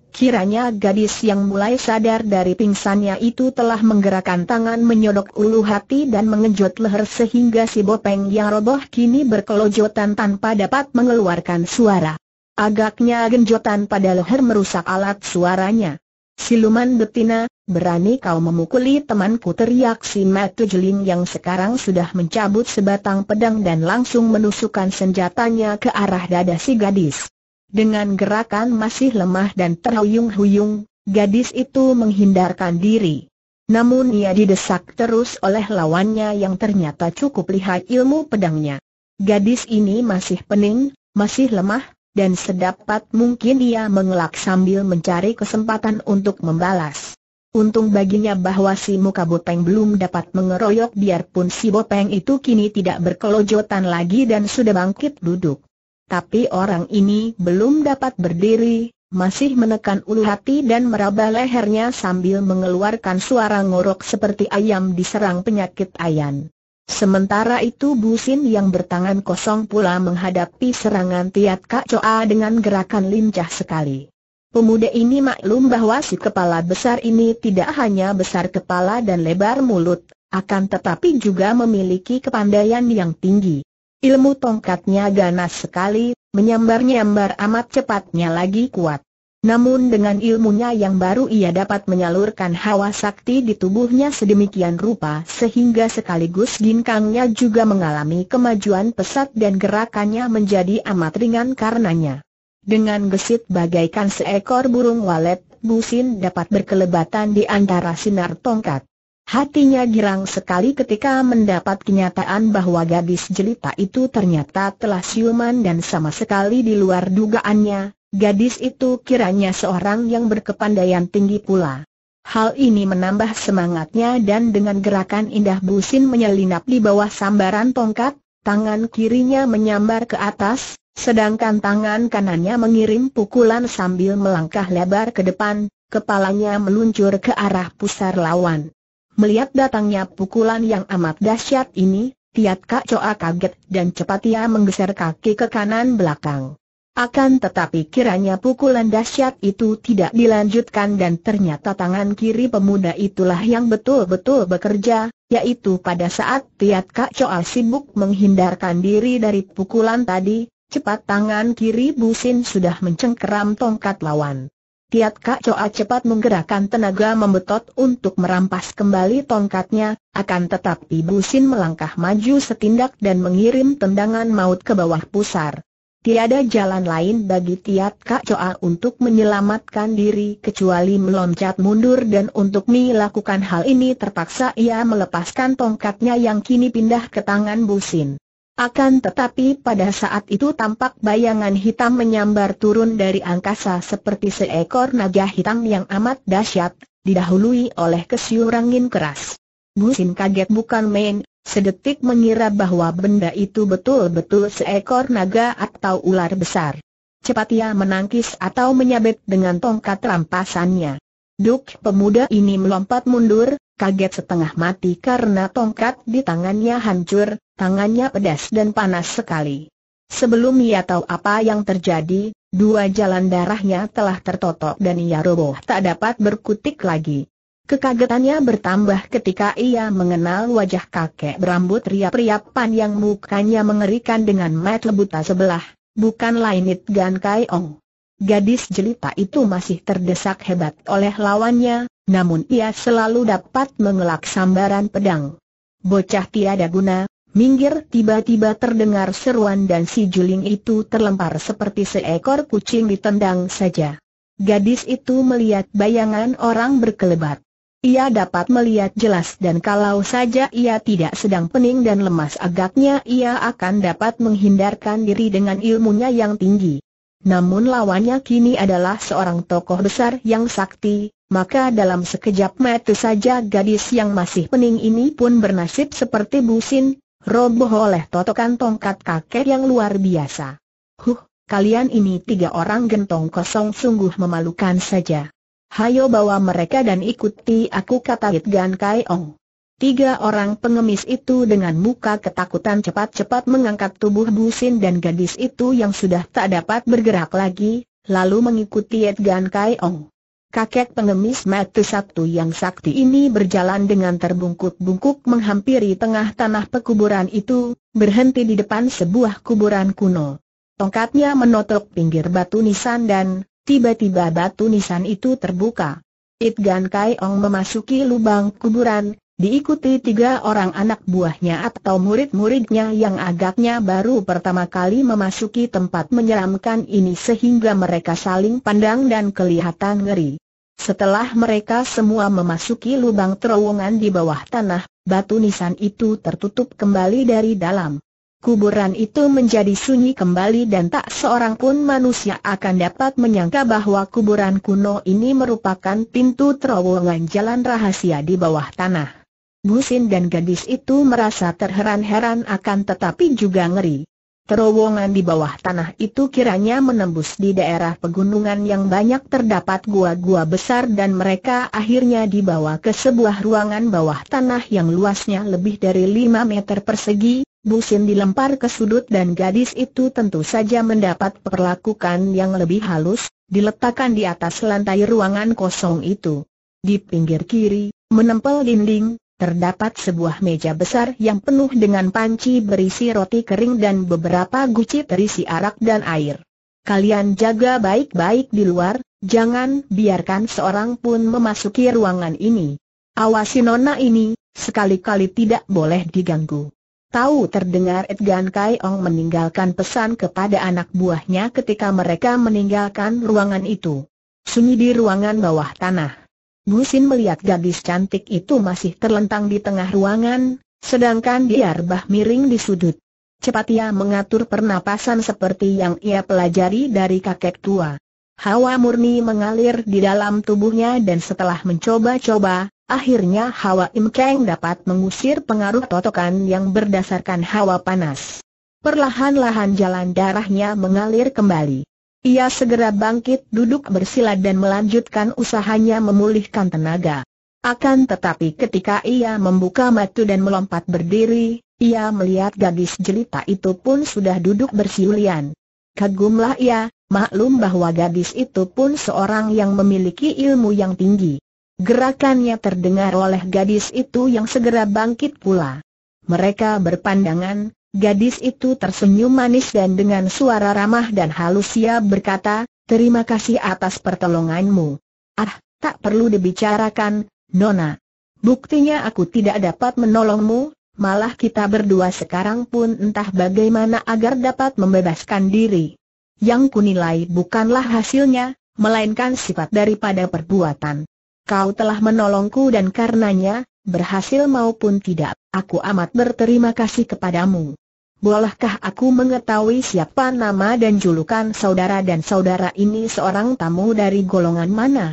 Kiranya gadis yang mulai sadar dari pingsannya itu telah menggerakkan tangan menyodok ulu hati dan mengejut leher sehingga si bopeng yang roboh kini berkelojotan tanpa dapat mengeluarkan suara. Agaknya genjotan pada leher merusak alat suaranya. Siluman betina, berani kau memukuli temanku teriak si Matu Jelin yang sekarang sudah mencabut sebatang pedang dan langsung menusukkan senjatanya ke arah dada si gadis. Dengan gerakan masih lemah dan terhuyung-huyung, gadis itu menghindarkan diri. Namun ia didesak terus oleh lawannya yang ternyata cukup lihat ilmu pedangnya. Gadis ini masih pening, masih lemah, dan sedapat mungkin ia mengelak sambil mencari kesempatan untuk membalas. Untung baginya bahwa si muka bopeng belum dapat mengeroyok biarpun si bopeng itu kini tidak berkelojotan lagi dan sudah bangkit duduk tapi orang ini belum dapat berdiri, masih menekan ulu hati dan meraba lehernya sambil mengeluarkan suara ngorok seperti ayam diserang penyakit ayan. Sementara itu Busin yang bertangan kosong pula menghadapi serangan Tiat Kak Coa dengan gerakan lincah sekali. Pemuda ini maklum bahwa si kepala besar ini tidak hanya besar kepala dan lebar mulut, akan tetapi juga memiliki kepandaian yang tinggi. Ilmu tongkatnya ganas sekali, menyambar-nyambar amat cepatnya lagi kuat. Namun dengan ilmunya yang baru ia dapat menyalurkan hawa sakti di tubuhnya sedemikian rupa sehingga sekaligus ginkangnya juga mengalami kemajuan pesat dan gerakannya menjadi amat ringan karenanya. Dengan gesit bagaikan seekor burung walet, Busin dapat berkelebatan di antara sinar tongkat. Hatinya girang sekali ketika mendapat kenyataan bahwa gadis jelita itu ternyata telah siuman dan sama sekali di luar dugaannya, gadis itu kiranya seorang yang berkepandaian tinggi pula. Hal ini menambah semangatnya dan dengan gerakan indah Busin menyelinap di bawah sambaran tongkat, tangan kirinya menyambar ke atas, sedangkan tangan kanannya mengirim pukulan sambil melangkah lebar ke depan, kepalanya meluncur ke arah pusar lawan. Melihat datangnya pukulan yang amat dahsyat ini, Tiat Kak Coa kaget dan cepat ia menggeser kaki ke kanan belakang. Akan tetapi kiranya pukulan dahsyat itu tidak dilanjutkan dan ternyata tangan kiri pemuda itulah yang betul-betul bekerja, yaitu pada saat Tiat Kak Coa sibuk menghindarkan diri dari pukulan tadi, cepat tangan kiri Busin sudah mencengkeram tongkat lawan. Tiat Kak Coa cepat menggerakkan tenaga membetot untuk merampas kembali tongkatnya, akan tetapi Busin melangkah maju setindak dan mengirim tendangan maut ke bawah pusar. Tiada jalan lain bagi Tiat Kak Coa untuk menyelamatkan diri kecuali meloncat mundur dan untuk melakukan hal ini terpaksa ia melepaskan tongkatnya yang kini pindah ke tangan Busin. Akan tetapi pada saat itu tampak bayangan hitam menyambar turun dari angkasa seperti seekor naga hitam yang amat dahsyat, didahului oleh kesiur angin keras. Busin kaget bukan main, sedetik mengira bahwa benda itu betul-betul seekor naga atau ular besar. Cepat ia menangkis atau menyabet dengan tongkat rampasannya. Duk pemuda ini melompat mundur, kaget setengah mati karena tongkat di tangannya hancur, tangannya pedas dan panas sekali. Sebelum ia tahu apa yang terjadi, dua jalan darahnya telah tertotok dan ia roboh tak dapat berkutik lagi. Kekagetannya bertambah ketika ia mengenal wajah kakek berambut riap-riapan yang mukanya mengerikan dengan mat lebuta sebelah, bukan lain Gan Kai Ong. Gadis jelita itu masih terdesak hebat oleh lawannya, namun ia selalu dapat mengelak sambaran pedang. Bocah tiada guna, minggir tiba-tiba terdengar seruan dan si juling itu terlempar seperti seekor kucing ditendang saja. Gadis itu melihat bayangan orang berkelebat. Ia dapat melihat jelas dan kalau saja ia tidak sedang pening dan lemas agaknya ia akan dapat menghindarkan diri dengan ilmunya yang tinggi. Namun lawannya kini adalah seorang tokoh besar yang sakti, maka dalam sekejap mata saja gadis yang masih pening ini pun bernasib seperti busin, roboh oleh totokan tongkat kakek yang luar biasa. Huh, kalian ini tiga orang gentong kosong sungguh memalukan saja. Hayo bawa mereka dan ikuti aku kata Hit Gan Kai Ong. Tiga orang pengemis itu dengan muka ketakutan cepat-cepat mengangkat tubuh Busin dan gadis itu yang sudah tak dapat bergerak lagi, lalu mengikuti Hit Gan Kai Ong. Kakek pengemis mati Sabtu yang sakti ini berjalan dengan terbungkuk-bungkuk menghampiri tengah tanah pekuburan itu, berhenti di depan sebuah kuburan kuno. Tongkatnya menotok pinggir batu nisan dan, tiba-tiba batu nisan itu terbuka. It Gan Kai Ong memasuki lubang kuburan, Diikuti tiga orang anak buahnya atau murid-muridnya yang agaknya baru pertama kali memasuki tempat menyeramkan ini sehingga mereka saling pandang dan kelihatan ngeri. Setelah mereka semua memasuki lubang terowongan di bawah tanah, batu nisan itu tertutup kembali dari dalam. Kuburan itu menjadi sunyi kembali dan tak seorang pun manusia akan dapat menyangka bahwa kuburan kuno ini merupakan pintu terowongan jalan rahasia di bawah tanah. Busin dan gadis itu merasa terheran-heran akan tetapi juga ngeri. Terowongan di bawah tanah itu kiranya menembus di daerah pegunungan yang banyak terdapat gua-gua besar dan mereka akhirnya dibawa ke sebuah ruangan bawah tanah yang luasnya lebih dari 5 meter persegi, Busin dilempar ke sudut dan gadis itu tentu saja mendapat perlakukan yang lebih halus, diletakkan di atas lantai ruangan kosong itu. Di pinggir kiri, menempel dinding, Terdapat sebuah meja besar yang penuh dengan panci berisi roti kering dan beberapa guci terisi arak dan air. Kalian jaga baik-baik di luar, jangan biarkan seorang pun memasuki ruangan ini. Awasi nona ini, sekali-kali tidak boleh diganggu. Tahu terdengar Edgan Kai Ong meninggalkan pesan kepada anak buahnya ketika mereka meninggalkan ruangan itu. Sunyi di ruangan bawah tanah. Busin melihat gadis cantik itu masih terlentang di tengah ruangan, sedangkan dia rebah miring di sudut. Cepat ia mengatur pernapasan seperti yang ia pelajari dari kakek tua. Hawa murni mengalir di dalam tubuhnya dan setelah mencoba-coba, akhirnya Hawa Imkeng dapat mengusir pengaruh totokan yang berdasarkan hawa panas. Perlahan-lahan jalan darahnya mengalir kembali. Ia segera bangkit duduk bersila dan melanjutkan usahanya memulihkan tenaga. Akan tetapi ketika ia membuka matu dan melompat berdiri, ia melihat gadis jelita itu pun sudah duduk bersiulian. Kagumlah ia, maklum bahwa gadis itu pun seorang yang memiliki ilmu yang tinggi. Gerakannya terdengar oleh gadis itu yang segera bangkit pula. Mereka berpandangan, Gadis itu tersenyum manis dan dengan suara ramah dan halus ia berkata, terima kasih atas pertolonganmu. Ah, tak perlu dibicarakan, Nona. Buktinya aku tidak dapat menolongmu, malah kita berdua sekarang pun entah bagaimana agar dapat membebaskan diri. Yang kunilai bukanlah hasilnya, melainkan sifat daripada perbuatan. Kau telah menolongku dan karenanya, berhasil maupun tidak, aku amat berterima kasih kepadamu. Bolehkah aku mengetahui siapa nama dan julukan saudara dan saudara ini seorang tamu dari golongan mana?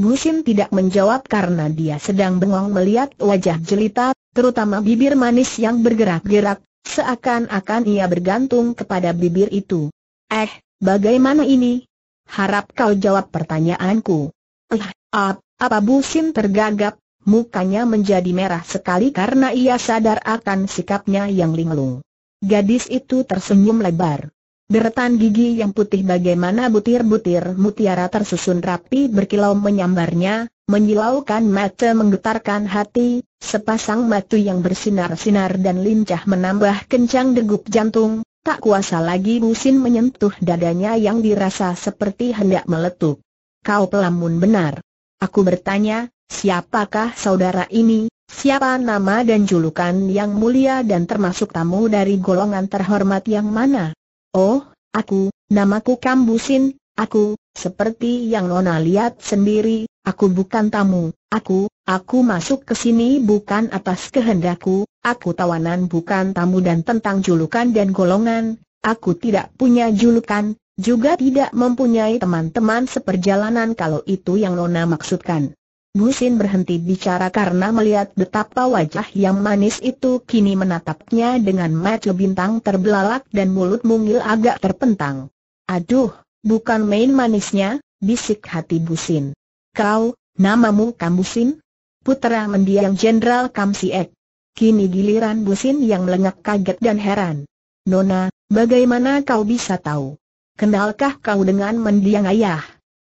Gusim tidak menjawab karena dia sedang bengong melihat wajah jelita, terutama bibir manis yang bergerak-gerak, seakan-akan ia bergantung kepada bibir itu. Eh, bagaimana ini? Harap kau jawab pertanyaanku. Eh, ap, apa Busim tergagap, Mukanya menjadi merah sekali karena ia sadar akan sikapnya yang linglung. Gadis itu tersenyum lebar. Deretan gigi yang putih bagaimana butir-butir mutiara tersusun rapi berkilau menyambarnya, menyilaukan mata menggetarkan hati, sepasang mata yang bersinar-sinar dan lincah menambah kencang degup jantung, tak kuasa lagi busin menyentuh dadanya yang dirasa seperti hendak meletup. Kau pelamun benar. Aku bertanya, Siapakah saudara ini? Siapa nama dan julukan yang mulia dan termasuk tamu dari golongan terhormat yang mana? Oh, aku, namaku Kambusin, aku, seperti yang Nona lihat sendiri, aku bukan tamu, aku, aku masuk ke sini bukan atas kehendakku, aku tawanan bukan tamu dan tentang julukan dan golongan, aku tidak punya julukan, juga tidak mempunyai teman-teman seperjalanan kalau itu yang Nona maksudkan. Busin berhenti bicara karena melihat betapa wajah yang manis itu kini menatapnya dengan mata bintang terbelalak dan mulut mungil agak terpentang. Aduh, bukan main manisnya, bisik hati Busin. Kau, namamu Kambusin? putra mendiang Jenderal Kamsiek. Kini giliran Busin yang lengak kaget dan heran. Nona, bagaimana kau bisa tahu? Kenalkah kau dengan mendiang ayah?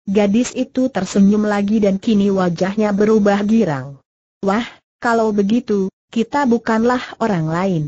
Gadis itu tersenyum lagi dan kini wajahnya berubah girang. Wah, kalau begitu, kita bukanlah orang lain.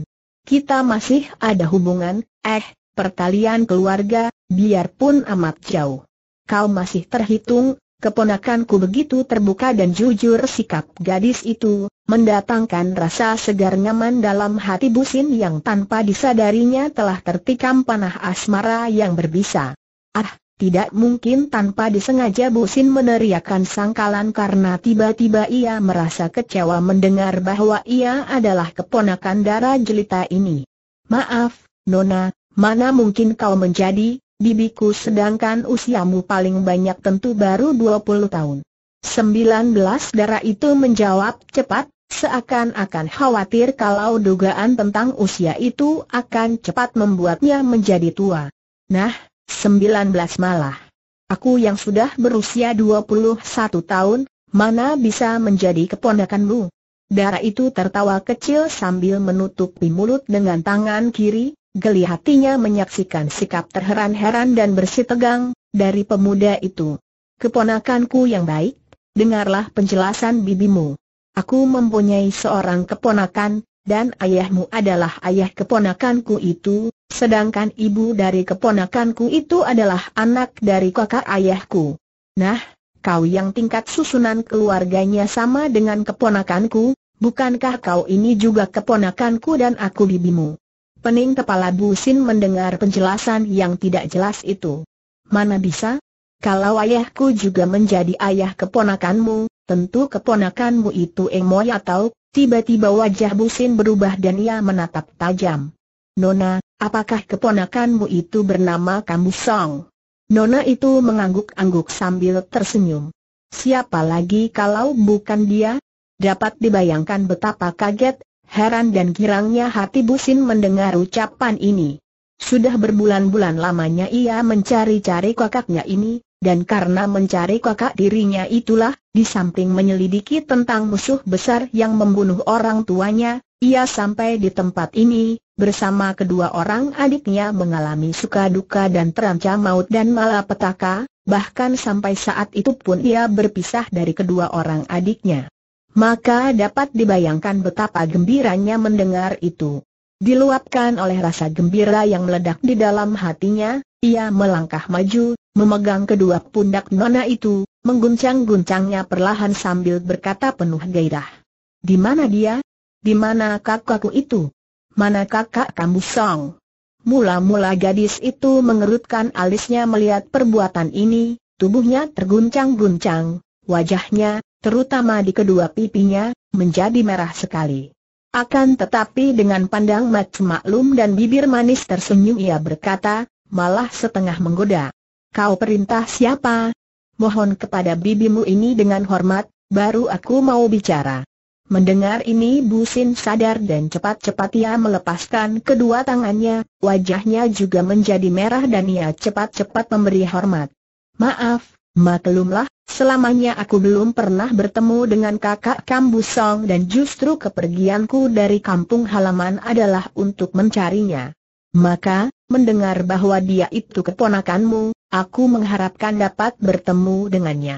Kita masih ada hubungan, eh, pertalian keluarga, biarpun amat jauh. Kau masih terhitung, keponakanku begitu terbuka dan jujur sikap gadis itu, mendatangkan rasa segar nyaman dalam hati Busin yang tanpa disadarinya telah tertikam panah asmara yang berbisa. Ah, tidak mungkin tanpa disengaja Busin meneriakkan sangkalan karena tiba-tiba ia merasa kecewa mendengar bahwa ia adalah keponakan darah jelita ini. Maaf, Nona, mana mungkin kau menjadi, bibiku sedangkan usiamu paling banyak tentu baru 20 tahun. 19 darah itu menjawab cepat, seakan-akan khawatir kalau dugaan tentang usia itu akan cepat membuatnya menjadi tua. Nah, 19 malah. Aku yang sudah berusia 21 tahun, mana bisa menjadi keponakanmu? Dara itu tertawa kecil sambil menutupi mulut dengan tangan kiri, geli hatinya menyaksikan sikap terheran-heran dan bersih tegang, dari pemuda itu. Keponakanku yang baik, dengarlah penjelasan bibimu. Aku mempunyai seorang keponakan, dan ayahmu adalah ayah keponakanku itu, Sedangkan ibu dari keponakanku itu adalah anak dari kakak ayahku. Nah, kau yang tingkat susunan keluarganya sama dengan keponakanku, bukankah kau ini juga keponakanku dan aku bibimu? Pening kepala Busin mendengar penjelasan yang tidak jelas itu. Mana bisa? Kalau ayahku juga menjadi ayah keponakanmu, tentu keponakanmu itu emoy atau tiba-tiba wajah Busin berubah dan ia menatap tajam. Nona, apakah keponakanmu itu bernama Kambusong? Nona itu mengangguk-angguk sambil tersenyum. Siapa lagi kalau bukan dia? Dapat dibayangkan betapa kaget, heran dan girangnya hati Busin mendengar ucapan ini. Sudah berbulan-bulan lamanya ia mencari-cari kakaknya ini, dan karena mencari kakak dirinya itulah, di samping menyelidiki tentang musuh besar yang membunuh orang tuanya, ia sampai di tempat ini, bersama kedua orang adiknya mengalami suka duka dan terancam maut dan malapetaka, bahkan sampai saat itu pun ia berpisah dari kedua orang adiknya. Maka dapat dibayangkan betapa gembiranya mendengar itu. Diluapkan oleh rasa gembira yang meledak di dalam hatinya, ia melangkah maju, memegang kedua pundak nona itu, mengguncang-guncangnya perlahan sambil berkata penuh gairah. Di mana dia? Di mana kakakku itu? Mana kakak kamu Song? Mula-mula gadis itu mengerutkan alisnya melihat perbuatan ini, tubuhnya terguncang-guncang, wajahnya, terutama di kedua pipinya, menjadi merah sekali. Akan tetapi dengan pandang mat maklum dan bibir manis tersenyum ia berkata, malah setengah menggoda. Kau perintah siapa? Mohon kepada bibimu ini dengan hormat, baru aku mau bicara. Mendengar ini Busin sadar dan cepat-cepat ia melepaskan kedua tangannya, wajahnya juga menjadi merah dan ia cepat-cepat memberi hormat. Maaf, maklumlah, selamanya aku belum pernah bertemu dengan kakak Kambusong dan justru kepergianku dari kampung halaman adalah untuk mencarinya. Maka, mendengar bahwa dia itu keponakanmu, aku mengharapkan dapat bertemu dengannya.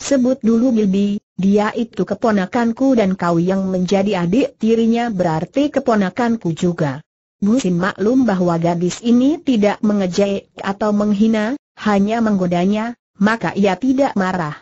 Sebut dulu Bibi, dia itu keponakanku dan kau yang menjadi adik tirinya berarti keponakanku juga. Musim maklum bahwa gadis ini tidak mengejek atau menghina, hanya menggodanya, maka ia tidak marah.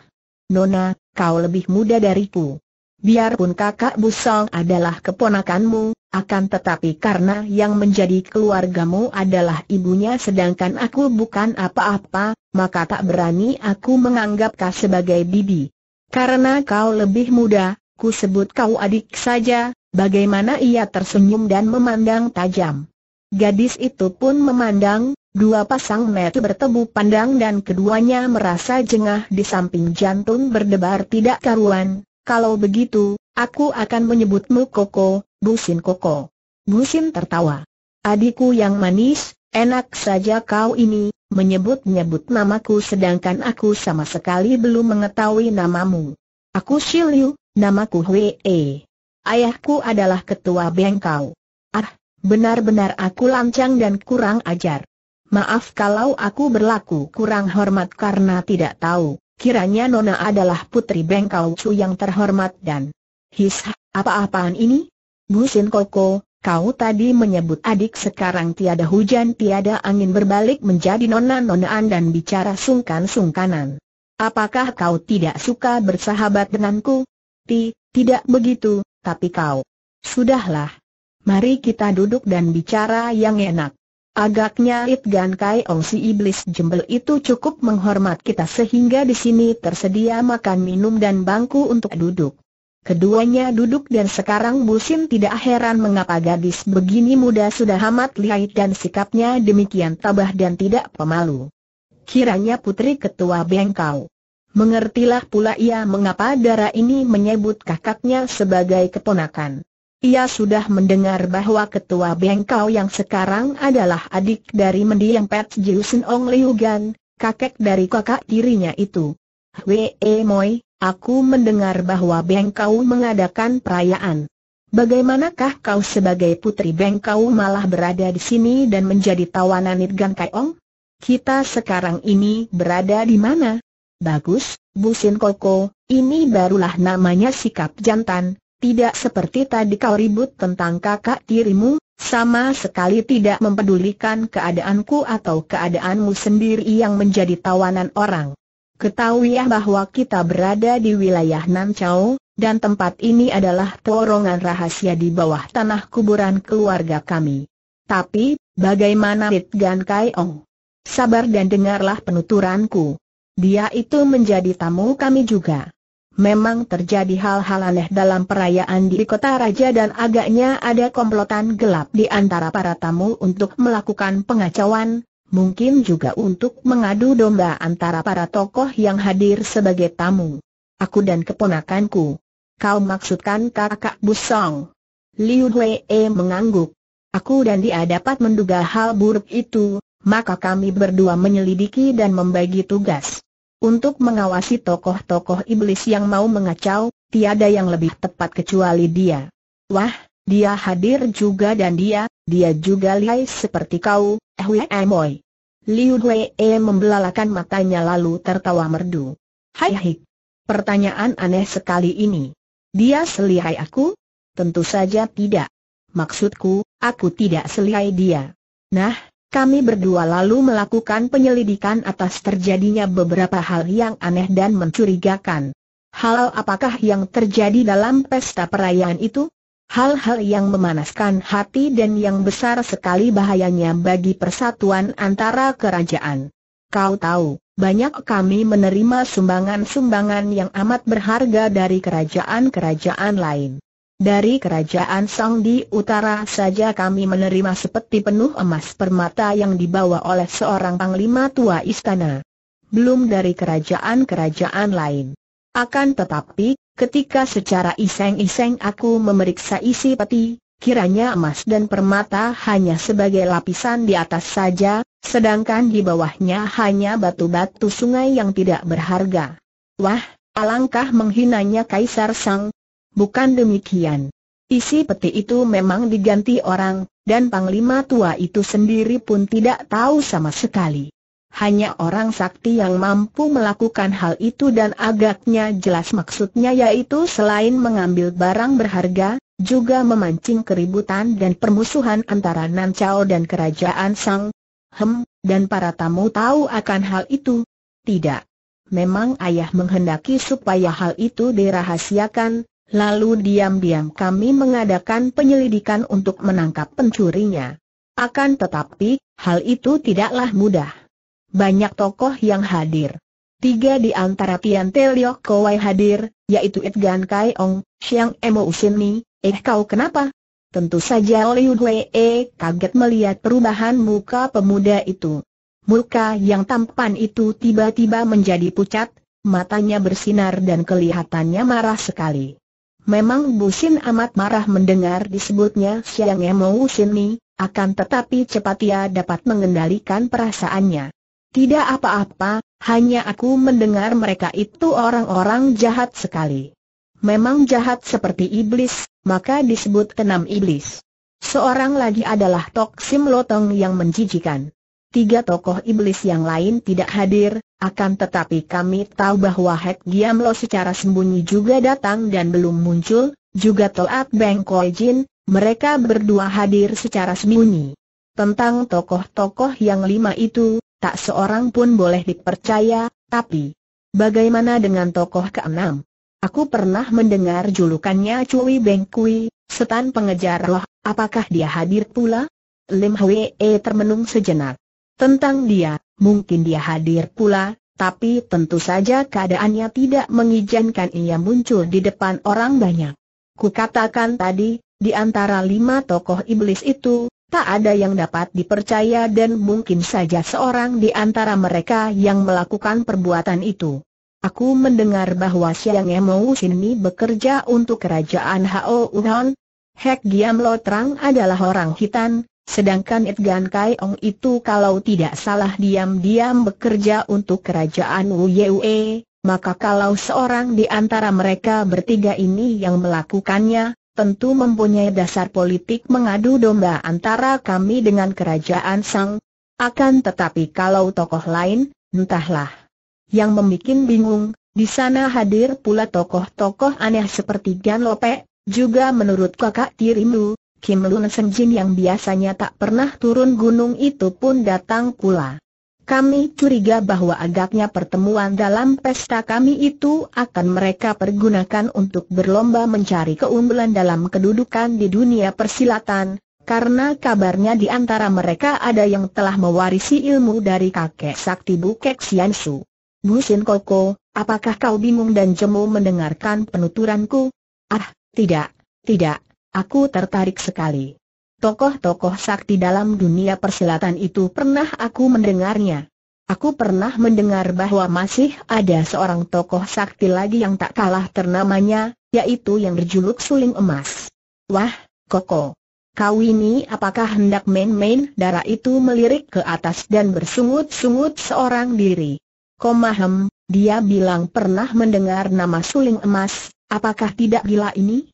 Nona, kau lebih muda dariku. Biarpun kakak Busong adalah keponakanmu, akan tetapi karena yang menjadi keluargamu adalah ibunya sedangkan aku bukan apa-apa, maka tak berani aku menganggap kau sebagai bibi. Karena kau lebih muda, ku sebut kau adik saja, bagaimana ia tersenyum dan memandang tajam. Gadis itu pun memandang, dua pasang mata bertemu pandang dan keduanya merasa jengah di samping jantung berdebar tidak karuan. Kalau begitu, aku akan menyebutmu Koko, Busin Koko. Busin tertawa. Adikku yang manis, enak saja kau ini, menyebut-nyebut namaku sedangkan aku sama sekali belum mengetahui namamu. Aku Shiliu, namaku Hui e. Ayahku adalah ketua bengkau. Ah, benar-benar aku lancang dan kurang ajar. Maaf kalau aku berlaku kurang hormat karena tidak tahu. Kiranya Nona adalah putri Bengkau Chu yang terhormat dan His, apa-apaan ini? Sin Koko, Kau tadi menyebut adik sekarang tiada hujan tiada angin berbalik menjadi nona-nonaan dan bicara sungkan-sungkanan. Apakah kau tidak suka bersahabat denganku? Ti, tidak begitu, tapi kau. Sudahlah. Mari kita duduk dan bicara yang enak. Agaknya Itgan Kai Ong si iblis jembel itu cukup menghormat kita sehingga di sini tersedia makan minum dan bangku untuk duduk. Keduanya duduk dan sekarang Busin tidak heran mengapa gadis begini muda sudah amat lihai dan sikapnya demikian tabah dan tidak pemalu. Kiranya putri ketua bengkau. Mengertilah pula ia mengapa darah ini menyebut kakaknya sebagai keponakan. Ia sudah mendengar bahwa ketua bengkau yang sekarang adalah adik dari mendiang Pat Jiusin Ong Liugan, kakek dari kakak tirinya itu. Wee Moi, aku mendengar bahwa Bengkau mengadakan perayaan. Bagaimanakah kau sebagai putri Bengkau malah berada di sini dan menjadi tawanan Kai Kaiong? Kita sekarang ini berada di mana? Bagus, Busin Koko, ini barulah namanya sikap jantan, tidak seperti tadi kau ribut tentang kakak tirimu, sama sekali tidak mempedulikan keadaanku atau keadaanmu sendiri yang menjadi tawanan orang. Ketahuilah ya bahwa kita berada di wilayah Nanchao, dan tempat ini adalah porongan rahasia di bawah tanah kuburan keluarga kami. Tapi, bagaimana Ritgan Kaiong? Sabar dan dengarlah penuturanku. Dia itu menjadi tamu kami juga. Memang terjadi hal-hal aneh dalam perayaan di kota raja dan agaknya ada komplotan gelap di antara para tamu untuk melakukan pengacauan, mungkin juga untuk mengadu domba antara para tokoh yang hadir sebagai tamu. Aku dan keponakanku. Kau maksudkan kakak Busong? Liu Hwee mengangguk. Aku dan dia dapat menduga hal buruk itu, maka kami berdua menyelidiki dan membagi tugas. Untuk mengawasi tokoh-tokoh iblis yang mau mengacau, tiada yang lebih tepat kecuali dia. Wah, dia hadir juga dan dia, dia juga lihai seperti kau, Hui Moi. Liu Wei e membelalakan matanya lalu tertawa merdu. Hai hai. Pertanyaan aneh sekali ini. Dia selihai aku? Tentu saja tidak. Maksudku, aku tidak selihai dia. Nah, kami berdua lalu melakukan penyelidikan atas terjadinya beberapa hal yang aneh dan mencurigakan. Hal apakah yang terjadi dalam pesta perayaan itu? hal-hal yang memanaskan hati dan yang besar sekali bahayanya bagi persatuan antara kerajaan. Kau tahu, banyak kami menerima sumbangan-sumbangan yang amat berharga dari kerajaan-kerajaan lain. Dari kerajaan Song di utara saja kami menerima seperti penuh emas permata yang dibawa oleh seorang panglima tua istana. Belum dari kerajaan-kerajaan lain. Akan tetapi, Ketika secara iseng-iseng aku memeriksa isi peti, kiranya emas dan permata hanya sebagai lapisan di atas saja, sedangkan di bawahnya hanya batu-batu sungai yang tidak berharga. Wah, alangkah menghinanya Kaisar Sang. Bukan demikian. Isi peti itu memang diganti orang, dan Panglima tua itu sendiri pun tidak tahu sama sekali hanya orang sakti yang mampu melakukan hal itu dan agaknya jelas maksudnya yaitu selain mengambil barang berharga, juga memancing keributan dan permusuhan antara Nan Chao dan kerajaan Sang Hem, dan para tamu tahu akan hal itu. Tidak. Memang ayah menghendaki supaya hal itu dirahasiakan, lalu diam-diam kami mengadakan penyelidikan untuk menangkap pencurinya. Akan tetapi, hal itu tidaklah mudah banyak tokoh yang hadir. Tiga di antara Tian Teliok Kowai hadir, yaitu Edgan Kai Ong, Xiang Emo ni. eh kau kenapa? Tentu saja Liu Wei e kaget melihat perubahan muka pemuda itu. Muka yang tampan itu tiba-tiba menjadi pucat, matanya bersinar dan kelihatannya marah sekali. Memang Busin amat marah mendengar disebutnya Xiang Emo ni, akan tetapi cepat ia dapat mengendalikan perasaannya. Tidak apa-apa, hanya aku mendengar mereka itu orang-orang jahat sekali. Memang jahat seperti iblis, maka disebut enam iblis. Seorang lagi adalah Tok Sim Lotong yang menjijikan. Tiga tokoh iblis yang lain tidak hadir, akan tetapi kami tahu bahwa Hek Giam Lo secara sembunyi juga datang dan belum muncul, juga Toat Beng Koi Jin, mereka berdua hadir secara sembunyi. Tentang tokoh-tokoh yang lima itu, tak seorang pun boleh dipercaya, tapi bagaimana dengan tokoh keenam? Aku pernah mendengar julukannya Cui Beng Kui, setan pengejar roh, apakah dia hadir pula? Lim Hwee termenung sejenak. Tentang dia, mungkin dia hadir pula, tapi tentu saja keadaannya tidak mengizinkan ia muncul di depan orang banyak. Kukatakan tadi, di antara lima tokoh iblis itu, tak ada yang dapat dipercaya dan mungkin saja seorang di antara mereka yang melakukan perbuatan itu. Aku mendengar bahwa Siang Emo Sini bekerja untuk kerajaan Hao Unhon. Hek Giam Lo Trang adalah orang hitam, sedangkan Edgan Kai Ong itu kalau tidak salah diam-diam bekerja untuk kerajaan Wu Yue, maka kalau seorang di antara mereka bertiga ini yang melakukannya, tentu mempunyai dasar politik mengadu domba antara kami dengan kerajaan Sang. Akan tetapi kalau tokoh lain, entahlah. Yang membuat bingung, di sana hadir pula tokoh-tokoh aneh seperti Gan Lope, juga menurut kakak tirimu, Kim Lun Senjin yang biasanya tak pernah turun gunung itu pun datang pula. Kami curiga bahwa agaknya pertemuan dalam pesta kami itu akan mereka pergunakan untuk berlomba mencari keunggulan dalam kedudukan di dunia persilatan, karena kabarnya di antara mereka ada yang telah mewarisi ilmu dari kakek sakti Bukek Siansu. Sin Koko, apakah kau bingung dan jemu mendengarkan penuturanku? Ah, tidak, tidak, aku tertarik sekali. Tokoh-tokoh sakti dalam dunia persilatan itu pernah aku mendengarnya. Aku pernah mendengar bahwa masih ada seorang tokoh sakti lagi yang tak kalah ternamanya, yaitu yang berjuluk Suling Emas. Wah, Koko. Kau ini apakah hendak main-main darah itu melirik ke atas dan bersungut-sungut seorang diri? Komahem, dia bilang pernah mendengar nama Suling Emas, apakah tidak gila ini?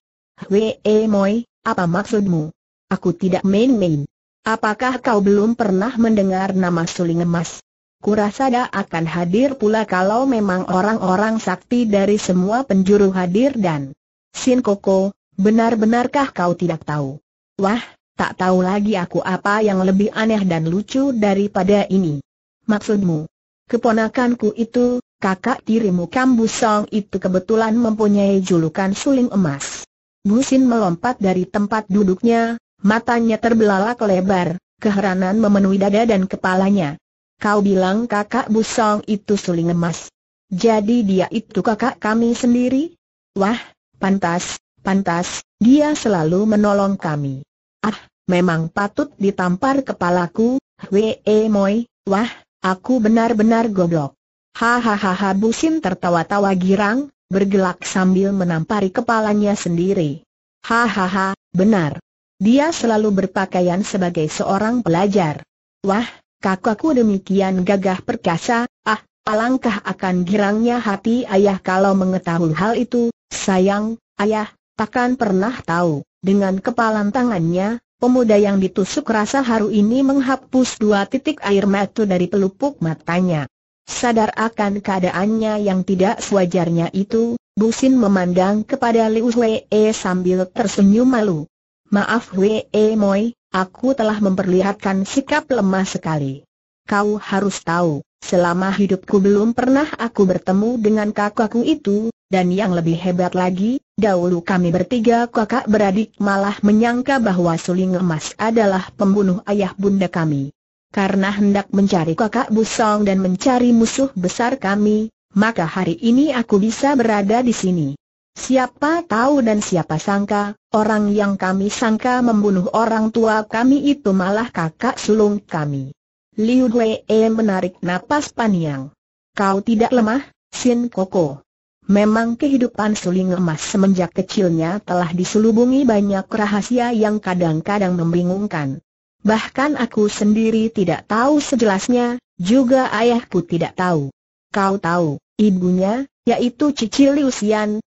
Wee eh, Moi, apa maksudmu? Aku tidak main-main. Apakah kau belum pernah mendengar nama suling emas? Kurasa dia akan hadir pula kalau memang orang-orang sakti dari semua penjuru hadir dan Sin Koko, benar-benarkah kau tidak tahu? Wah, tak tahu lagi aku apa yang lebih aneh dan lucu daripada ini. Maksudmu? Keponakanku itu, kakak tirimu Kambusong itu kebetulan mempunyai julukan suling emas. Busin melompat dari tempat duduknya, Matanya terbelalak lebar, keheranan memenuhi dada dan kepalanya. Kau bilang kakak busong itu suling emas. Jadi dia itu kakak kami sendiri? Wah, pantas, pantas, dia selalu menolong kami. Ah, memang patut ditampar kepalaku, wee moi, wah, aku benar-benar goblok. Hahaha Busin tertawa-tawa girang, bergelak sambil menampari kepalanya sendiri. Hahaha, benar, dia selalu berpakaian sebagai seorang pelajar. Wah, kakakku demikian gagah perkasa, ah, alangkah akan girangnya hati ayah kalau mengetahui hal itu, sayang, ayah, takkan pernah tahu, dengan kepalan tangannya, Pemuda yang ditusuk rasa haru ini menghapus dua titik air mata dari pelupuk matanya. Sadar akan keadaannya yang tidak sewajarnya itu, Busin memandang kepada Liu Wei sambil tersenyum malu. Maaf Hwee eh, Moi, aku telah memperlihatkan sikap lemah sekali. Kau harus tahu, selama hidupku belum pernah aku bertemu dengan kakakku itu, dan yang lebih hebat lagi, dahulu kami bertiga kakak beradik malah menyangka bahwa Suling Emas adalah pembunuh ayah bunda kami. Karena hendak mencari kakak busong dan mencari musuh besar kami, maka hari ini aku bisa berada di sini. Siapa tahu dan siapa sangka, orang yang kami sangka membunuh orang tua kami itu malah kakak sulung kami. Liu Wei menarik napas panjang. Kau tidak lemah, Sin Koko. Memang kehidupan suling emas semenjak kecilnya telah diselubungi banyak rahasia yang kadang-kadang membingungkan. Bahkan aku sendiri tidak tahu sejelasnya, juga ayahku tidak tahu. Kau tahu, ibunya, yaitu Cici Liu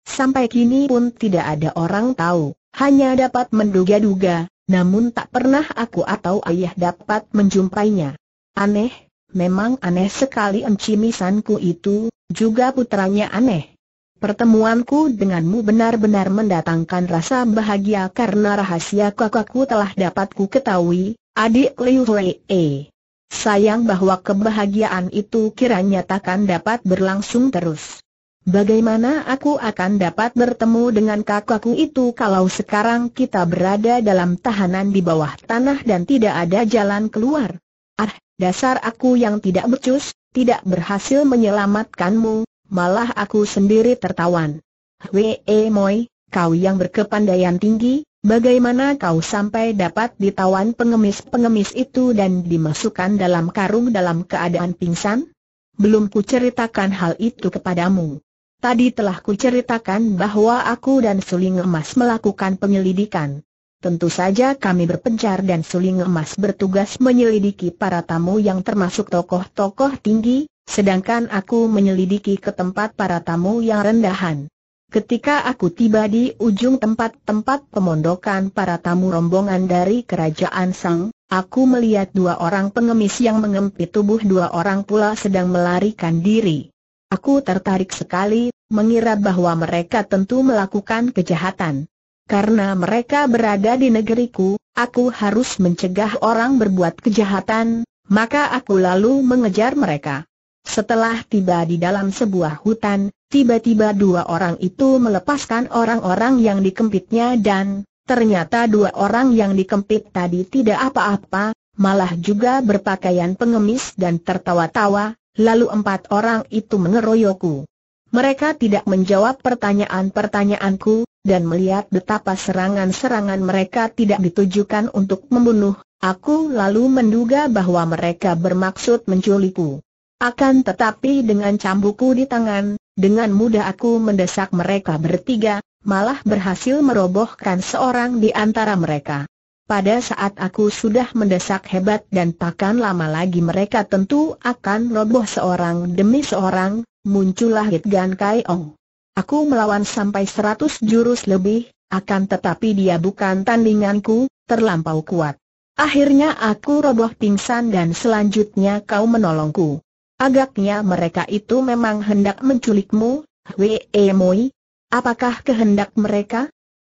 sampai kini pun tidak ada orang tahu, hanya dapat menduga-duga, namun tak pernah aku atau ayah dapat menjumpainya. Aneh, memang aneh sekali encimisanku itu, juga putranya aneh. Pertemuanku denganmu benar-benar mendatangkan rasa bahagia karena rahasia kakakku telah dapat ku ketahui, adik Liu Wei. -e. Sayang bahwa kebahagiaan itu kiranya takkan dapat berlangsung terus. Bagaimana aku akan dapat bertemu dengan kakakku itu kalau sekarang kita berada dalam tahanan di bawah tanah dan tidak ada jalan keluar? Ah, dasar aku yang tidak becus, tidak berhasil menyelamatkanmu, malah aku sendiri tertawan. Wee eh, Moi, kau yang berkepandaian tinggi, bagaimana kau sampai dapat ditawan pengemis-pengemis itu dan dimasukkan dalam karung dalam keadaan pingsan? Belum ku ceritakan hal itu kepadamu. Tadi telah kuceritakan bahwa aku dan Suling Emas melakukan penyelidikan. Tentu saja kami berpencar dan Suling Emas bertugas menyelidiki para tamu yang termasuk tokoh-tokoh tinggi, sedangkan aku menyelidiki ke tempat para tamu yang rendahan. Ketika aku tiba di ujung tempat-tempat pemondokan para tamu rombongan dari kerajaan Sang, aku melihat dua orang pengemis yang mengempit tubuh dua orang pula sedang melarikan diri. Aku tertarik sekali mengira bahwa mereka tentu melakukan kejahatan. Karena mereka berada di negeriku, aku harus mencegah orang berbuat kejahatan, maka aku lalu mengejar mereka. Setelah tiba di dalam sebuah hutan, tiba-tiba dua orang itu melepaskan orang-orang yang dikempitnya dan, ternyata dua orang yang dikempit tadi tidak apa-apa, malah juga berpakaian pengemis dan tertawa-tawa, lalu empat orang itu mengeroyokku. Mereka tidak menjawab pertanyaan-pertanyaanku, dan melihat betapa serangan-serangan mereka tidak ditujukan untuk membunuh, aku lalu menduga bahwa mereka bermaksud menculikku. Akan tetapi dengan cambukku di tangan, dengan mudah aku mendesak mereka bertiga, malah berhasil merobohkan seorang di antara mereka. Pada saat aku sudah mendesak hebat dan takkan lama lagi mereka tentu akan roboh seorang demi seorang, muncullah Hitgan Ong. Aku melawan sampai seratus jurus lebih, akan tetapi dia bukan tandinganku, terlampau kuat. Akhirnya aku roboh pingsan dan selanjutnya kau menolongku. Agaknya mereka itu memang hendak menculikmu, Wee Moi. Apakah kehendak mereka?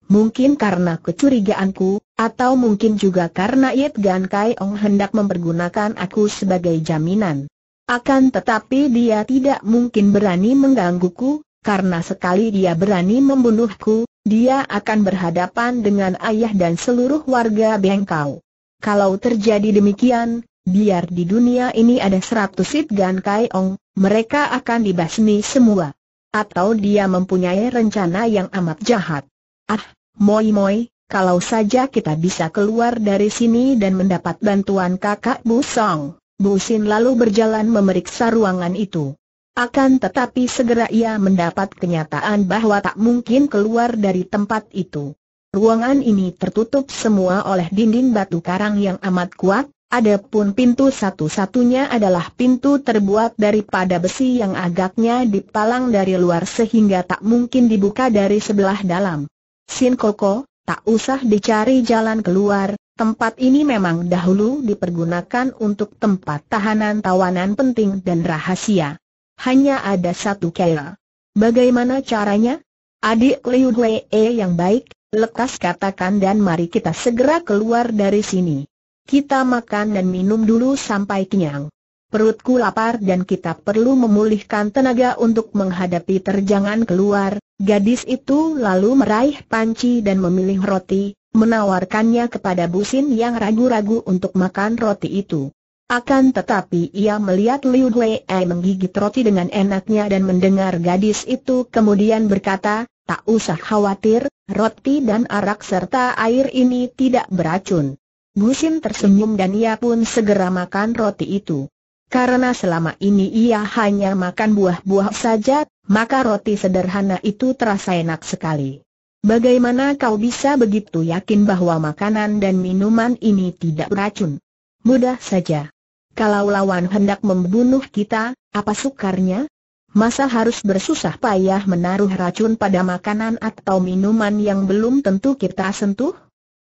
Mungkin karena kecurigaanku, atau mungkin juga karena Yit Gan Kai Ong hendak mempergunakan aku sebagai jaminan. Akan tetapi dia tidak mungkin berani menggangguku, karena sekali dia berani membunuhku, dia akan berhadapan dengan ayah dan seluruh warga Bengkau. Kalau terjadi demikian, biar di dunia ini ada seratus Kai Ong, mereka akan dibasmi semua. Atau dia mempunyai rencana yang amat jahat. Ah, Moi Moi, kalau saja kita bisa keluar dari sini dan mendapat bantuan kakak Busong. Bu Sin lalu berjalan memeriksa ruangan itu. Akan tetapi segera ia mendapat kenyataan bahwa tak mungkin keluar dari tempat itu. Ruangan ini tertutup semua oleh dinding batu karang yang amat kuat, adapun pintu satu-satunya adalah pintu terbuat daripada besi yang agaknya dipalang dari luar sehingga tak mungkin dibuka dari sebelah dalam. Sin Koko, tak usah dicari jalan keluar, Tempat ini memang dahulu dipergunakan untuk tempat tahanan tawanan penting dan rahasia. Hanya ada satu kera. Bagaimana caranya? Adik Liu Wei e yang baik, lekas katakan dan mari kita segera keluar dari sini. Kita makan dan minum dulu sampai kenyang. Perutku lapar dan kita perlu memulihkan tenaga untuk menghadapi terjangan keluar. Gadis itu lalu meraih panci dan memilih roti, menawarkannya kepada Busin yang ragu-ragu untuk makan roti itu. Akan tetapi ia melihat Liu Wei menggigit roti dengan enaknya dan mendengar gadis itu kemudian berkata, tak usah khawatir, roti dan arak serta air ini tidak beracun. Busin tersenyum dan ia pun segera makan roti itu. Karena selama ini ia hanya makan buah-buah saja, maka roti sederhana itu terasa enak sekali. Bagaimana kau bisa begitu yakin bahwa makanan dan minuman ini tidak beracun? Mudah saja. Kalau lawan hendak membunuh kita, apa sukarnya? Masa harus bersusah payah menaruh racun pada makanan atau minuman yang belum tentu kita sentuh?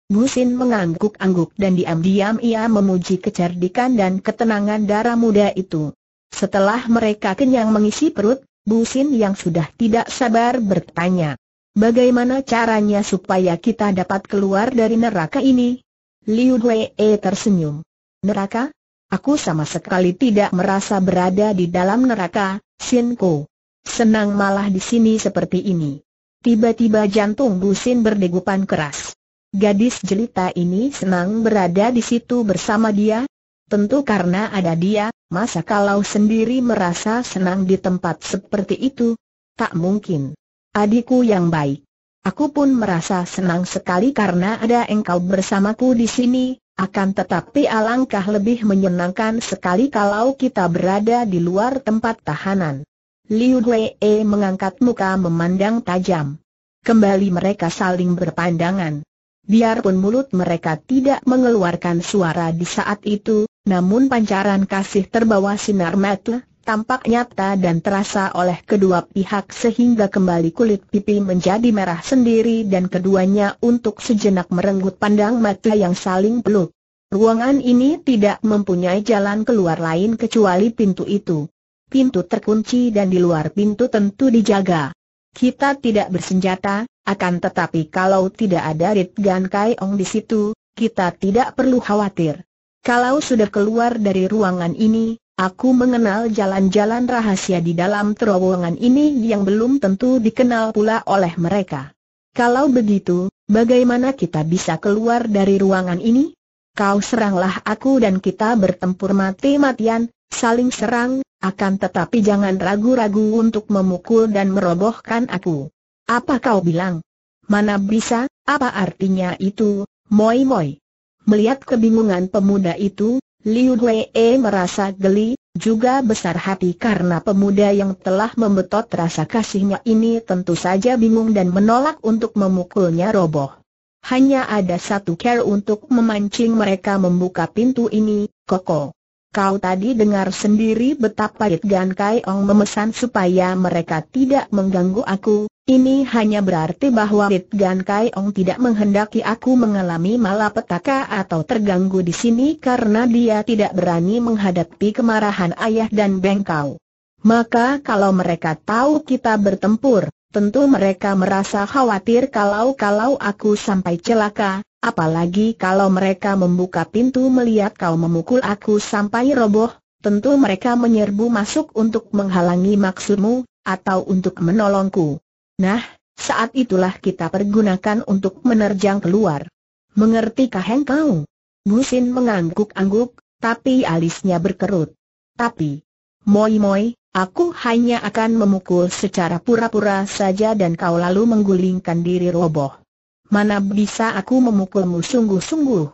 Gusin mengangguk-angguk dan diam-diam ia memuji kecerdikan dan ketenangan darah muda itu. Setelah mereka kenyang mengisi perut, Busin yang sudah tidak sabar bertanya, Bagaimana caranya supaya kita dapat keluar dari neraka ini? Liu Wei tersenyum. Neraka? Aku sama sekali tidak merasa berada di dalam neraka, Xin Ko. Senang malah di sini seperti ini. Tiba-tiba jantung Xin berdegupan keras. Gadis jelita ini senang berada di situ bersama dia. Tentu karena ada dia, masa kalau sendiri merasa senang di tempat seperti itu? Tak mungkin. Adikku yang baik. Aku pun merasa senang sekali karena ada engkau bersamaku di sini, akan tetapi alangkah lebih menyenangkan sekali kalau kita berada di luar tempat tahanan. Liu Wei e mengangkat muka memandang tajam. Kembali mereka saling berpandangan. Biarpun mulut mereka tidak mengeluarkan suara di saat itu, namun pancaran kasih terbawa sinar mata tampak nyata dan terasa oleh kedua pihak sehingga kembali kulit pipi menjadi merah sendiri dan keduanya untuk sejenak merenggut pandang mata yang saling peluk. Ruangan ini tidak mempunyai jalan keluar lain kecuali pintu itu. Pintu terkunci dan di luar pintu tentu dijaga. Kita tidak bersenjata, akan tetapi kalau tidak ada Rit Gan Kai Ong di situ, kita tidak perlu khawatir. Kalau sudah keluar dari ruangan ini, Aku mengenal jalan-jalan rahasia di dalam terowongan ini yang belum tentu dikenal pula oleh mereka. Kalau begitu, bagaimana kita bisa keluar dari ruangan ini? Kau seranglah aku dan kita bertempur mati-matian, saling serang, akan tetapi jangan ragu-ragu untuk memukul dan merobohkan aku. Apa kau bilang? Mana bisa, apa artinya itu, moi-moi? Melihat kebingungan pemuda itu, Liu Wei e merasa geli, juga besar hati karena pemuda yang telah membetot rasa kasihnya ini tentu saja bingung dan menolak untuk memukulnya roboh. Hanya ada satu care untuk memancing mereka membuka pintu ini, Koko. Kau tadi dengar sendiri betapa Yit Gan Kai Ong memesan supaya mereka tidak mengganggu aku, ini hanya berarti bahwa Rit Gan Kai Ong tidak menghendaki aku mengalami malapetaka atau terganggu di sini karena dia tidak berani menghadapi kemarahan ayah dan bengkau. Maka kalau mereka tahu kita bertempur, tentu mereka merasa khawatir kalau-kalau aku sampai celaka, apalagi kalau mereka membuka pintu melihat kau memukul aku sampai roboh, tentu mereka menyerbu masuk untuk menghalangi maksudmu, atau untuk menolongku. Nah, saat itulah kita pergunakan untuk menerjang keluar. Mengertikah engkau? Musin mengangguk-angguk, tapi alisnya berkerut. Tapi, moi-moi, aku hanya akan memukul secara pura-pura saja dan kau lalu menggulingkan diri roboh. Mana bisa aku memukulmu sungguh-sungguh?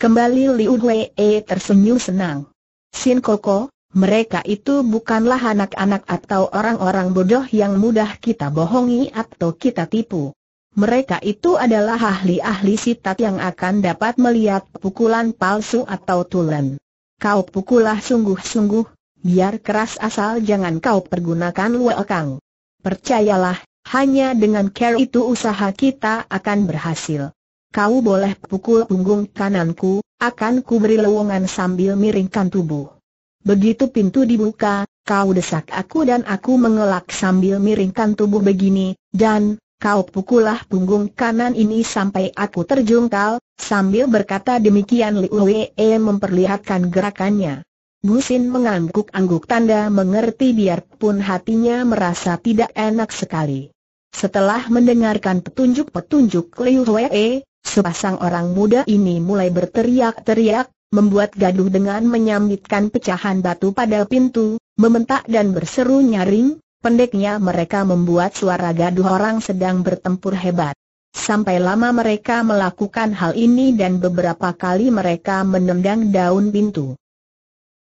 Kembali Liu Wei tersenyum senang. Sin Koko, mereka itu bukanlah anak-anak atau orang-orang bodoh yang mudah kita bohongi atau kita tipu. Mereka itu adalah ahli-ahli sitat yang akan dapat melihat pukulan palsu atau tulen. Kau pukulah sungguh-sungguh, biar keras asal jangan kau pergunakan luekang. Percayalah, hanya dengan care itu usaha kita akan berhasil. Kau boleh pukul punggung kananku, akan kuberi lewongan sambil miringkan tubuh. Begitu pintu dibuka, kau desak aku dan aku mengelak sambil miringkan tubuh begini, dan, kau pukullah punggung kanan ini sampai aku terjungkal, sambil berkata demikian Liu Wee memperlihatkan gerakannya. Xin mengangguk-angguk tanda mengerti biarpun hatinya merasa tidak enak sekali. Setelah mendengarkan petunjuk-petunjuk Liu Wee, sepasang orang muda ini mulai berteriak-teriak, membuat gaduh dengan menyambitkan pecahan batu pada pintu, membentak dan berseru nyaring, pendeknya mereka membuat suara gaduh orang sedang bertempur hebat. Sampai lama mereka melakukan hal ini dan beberapa kali mereka menendang daun pintu.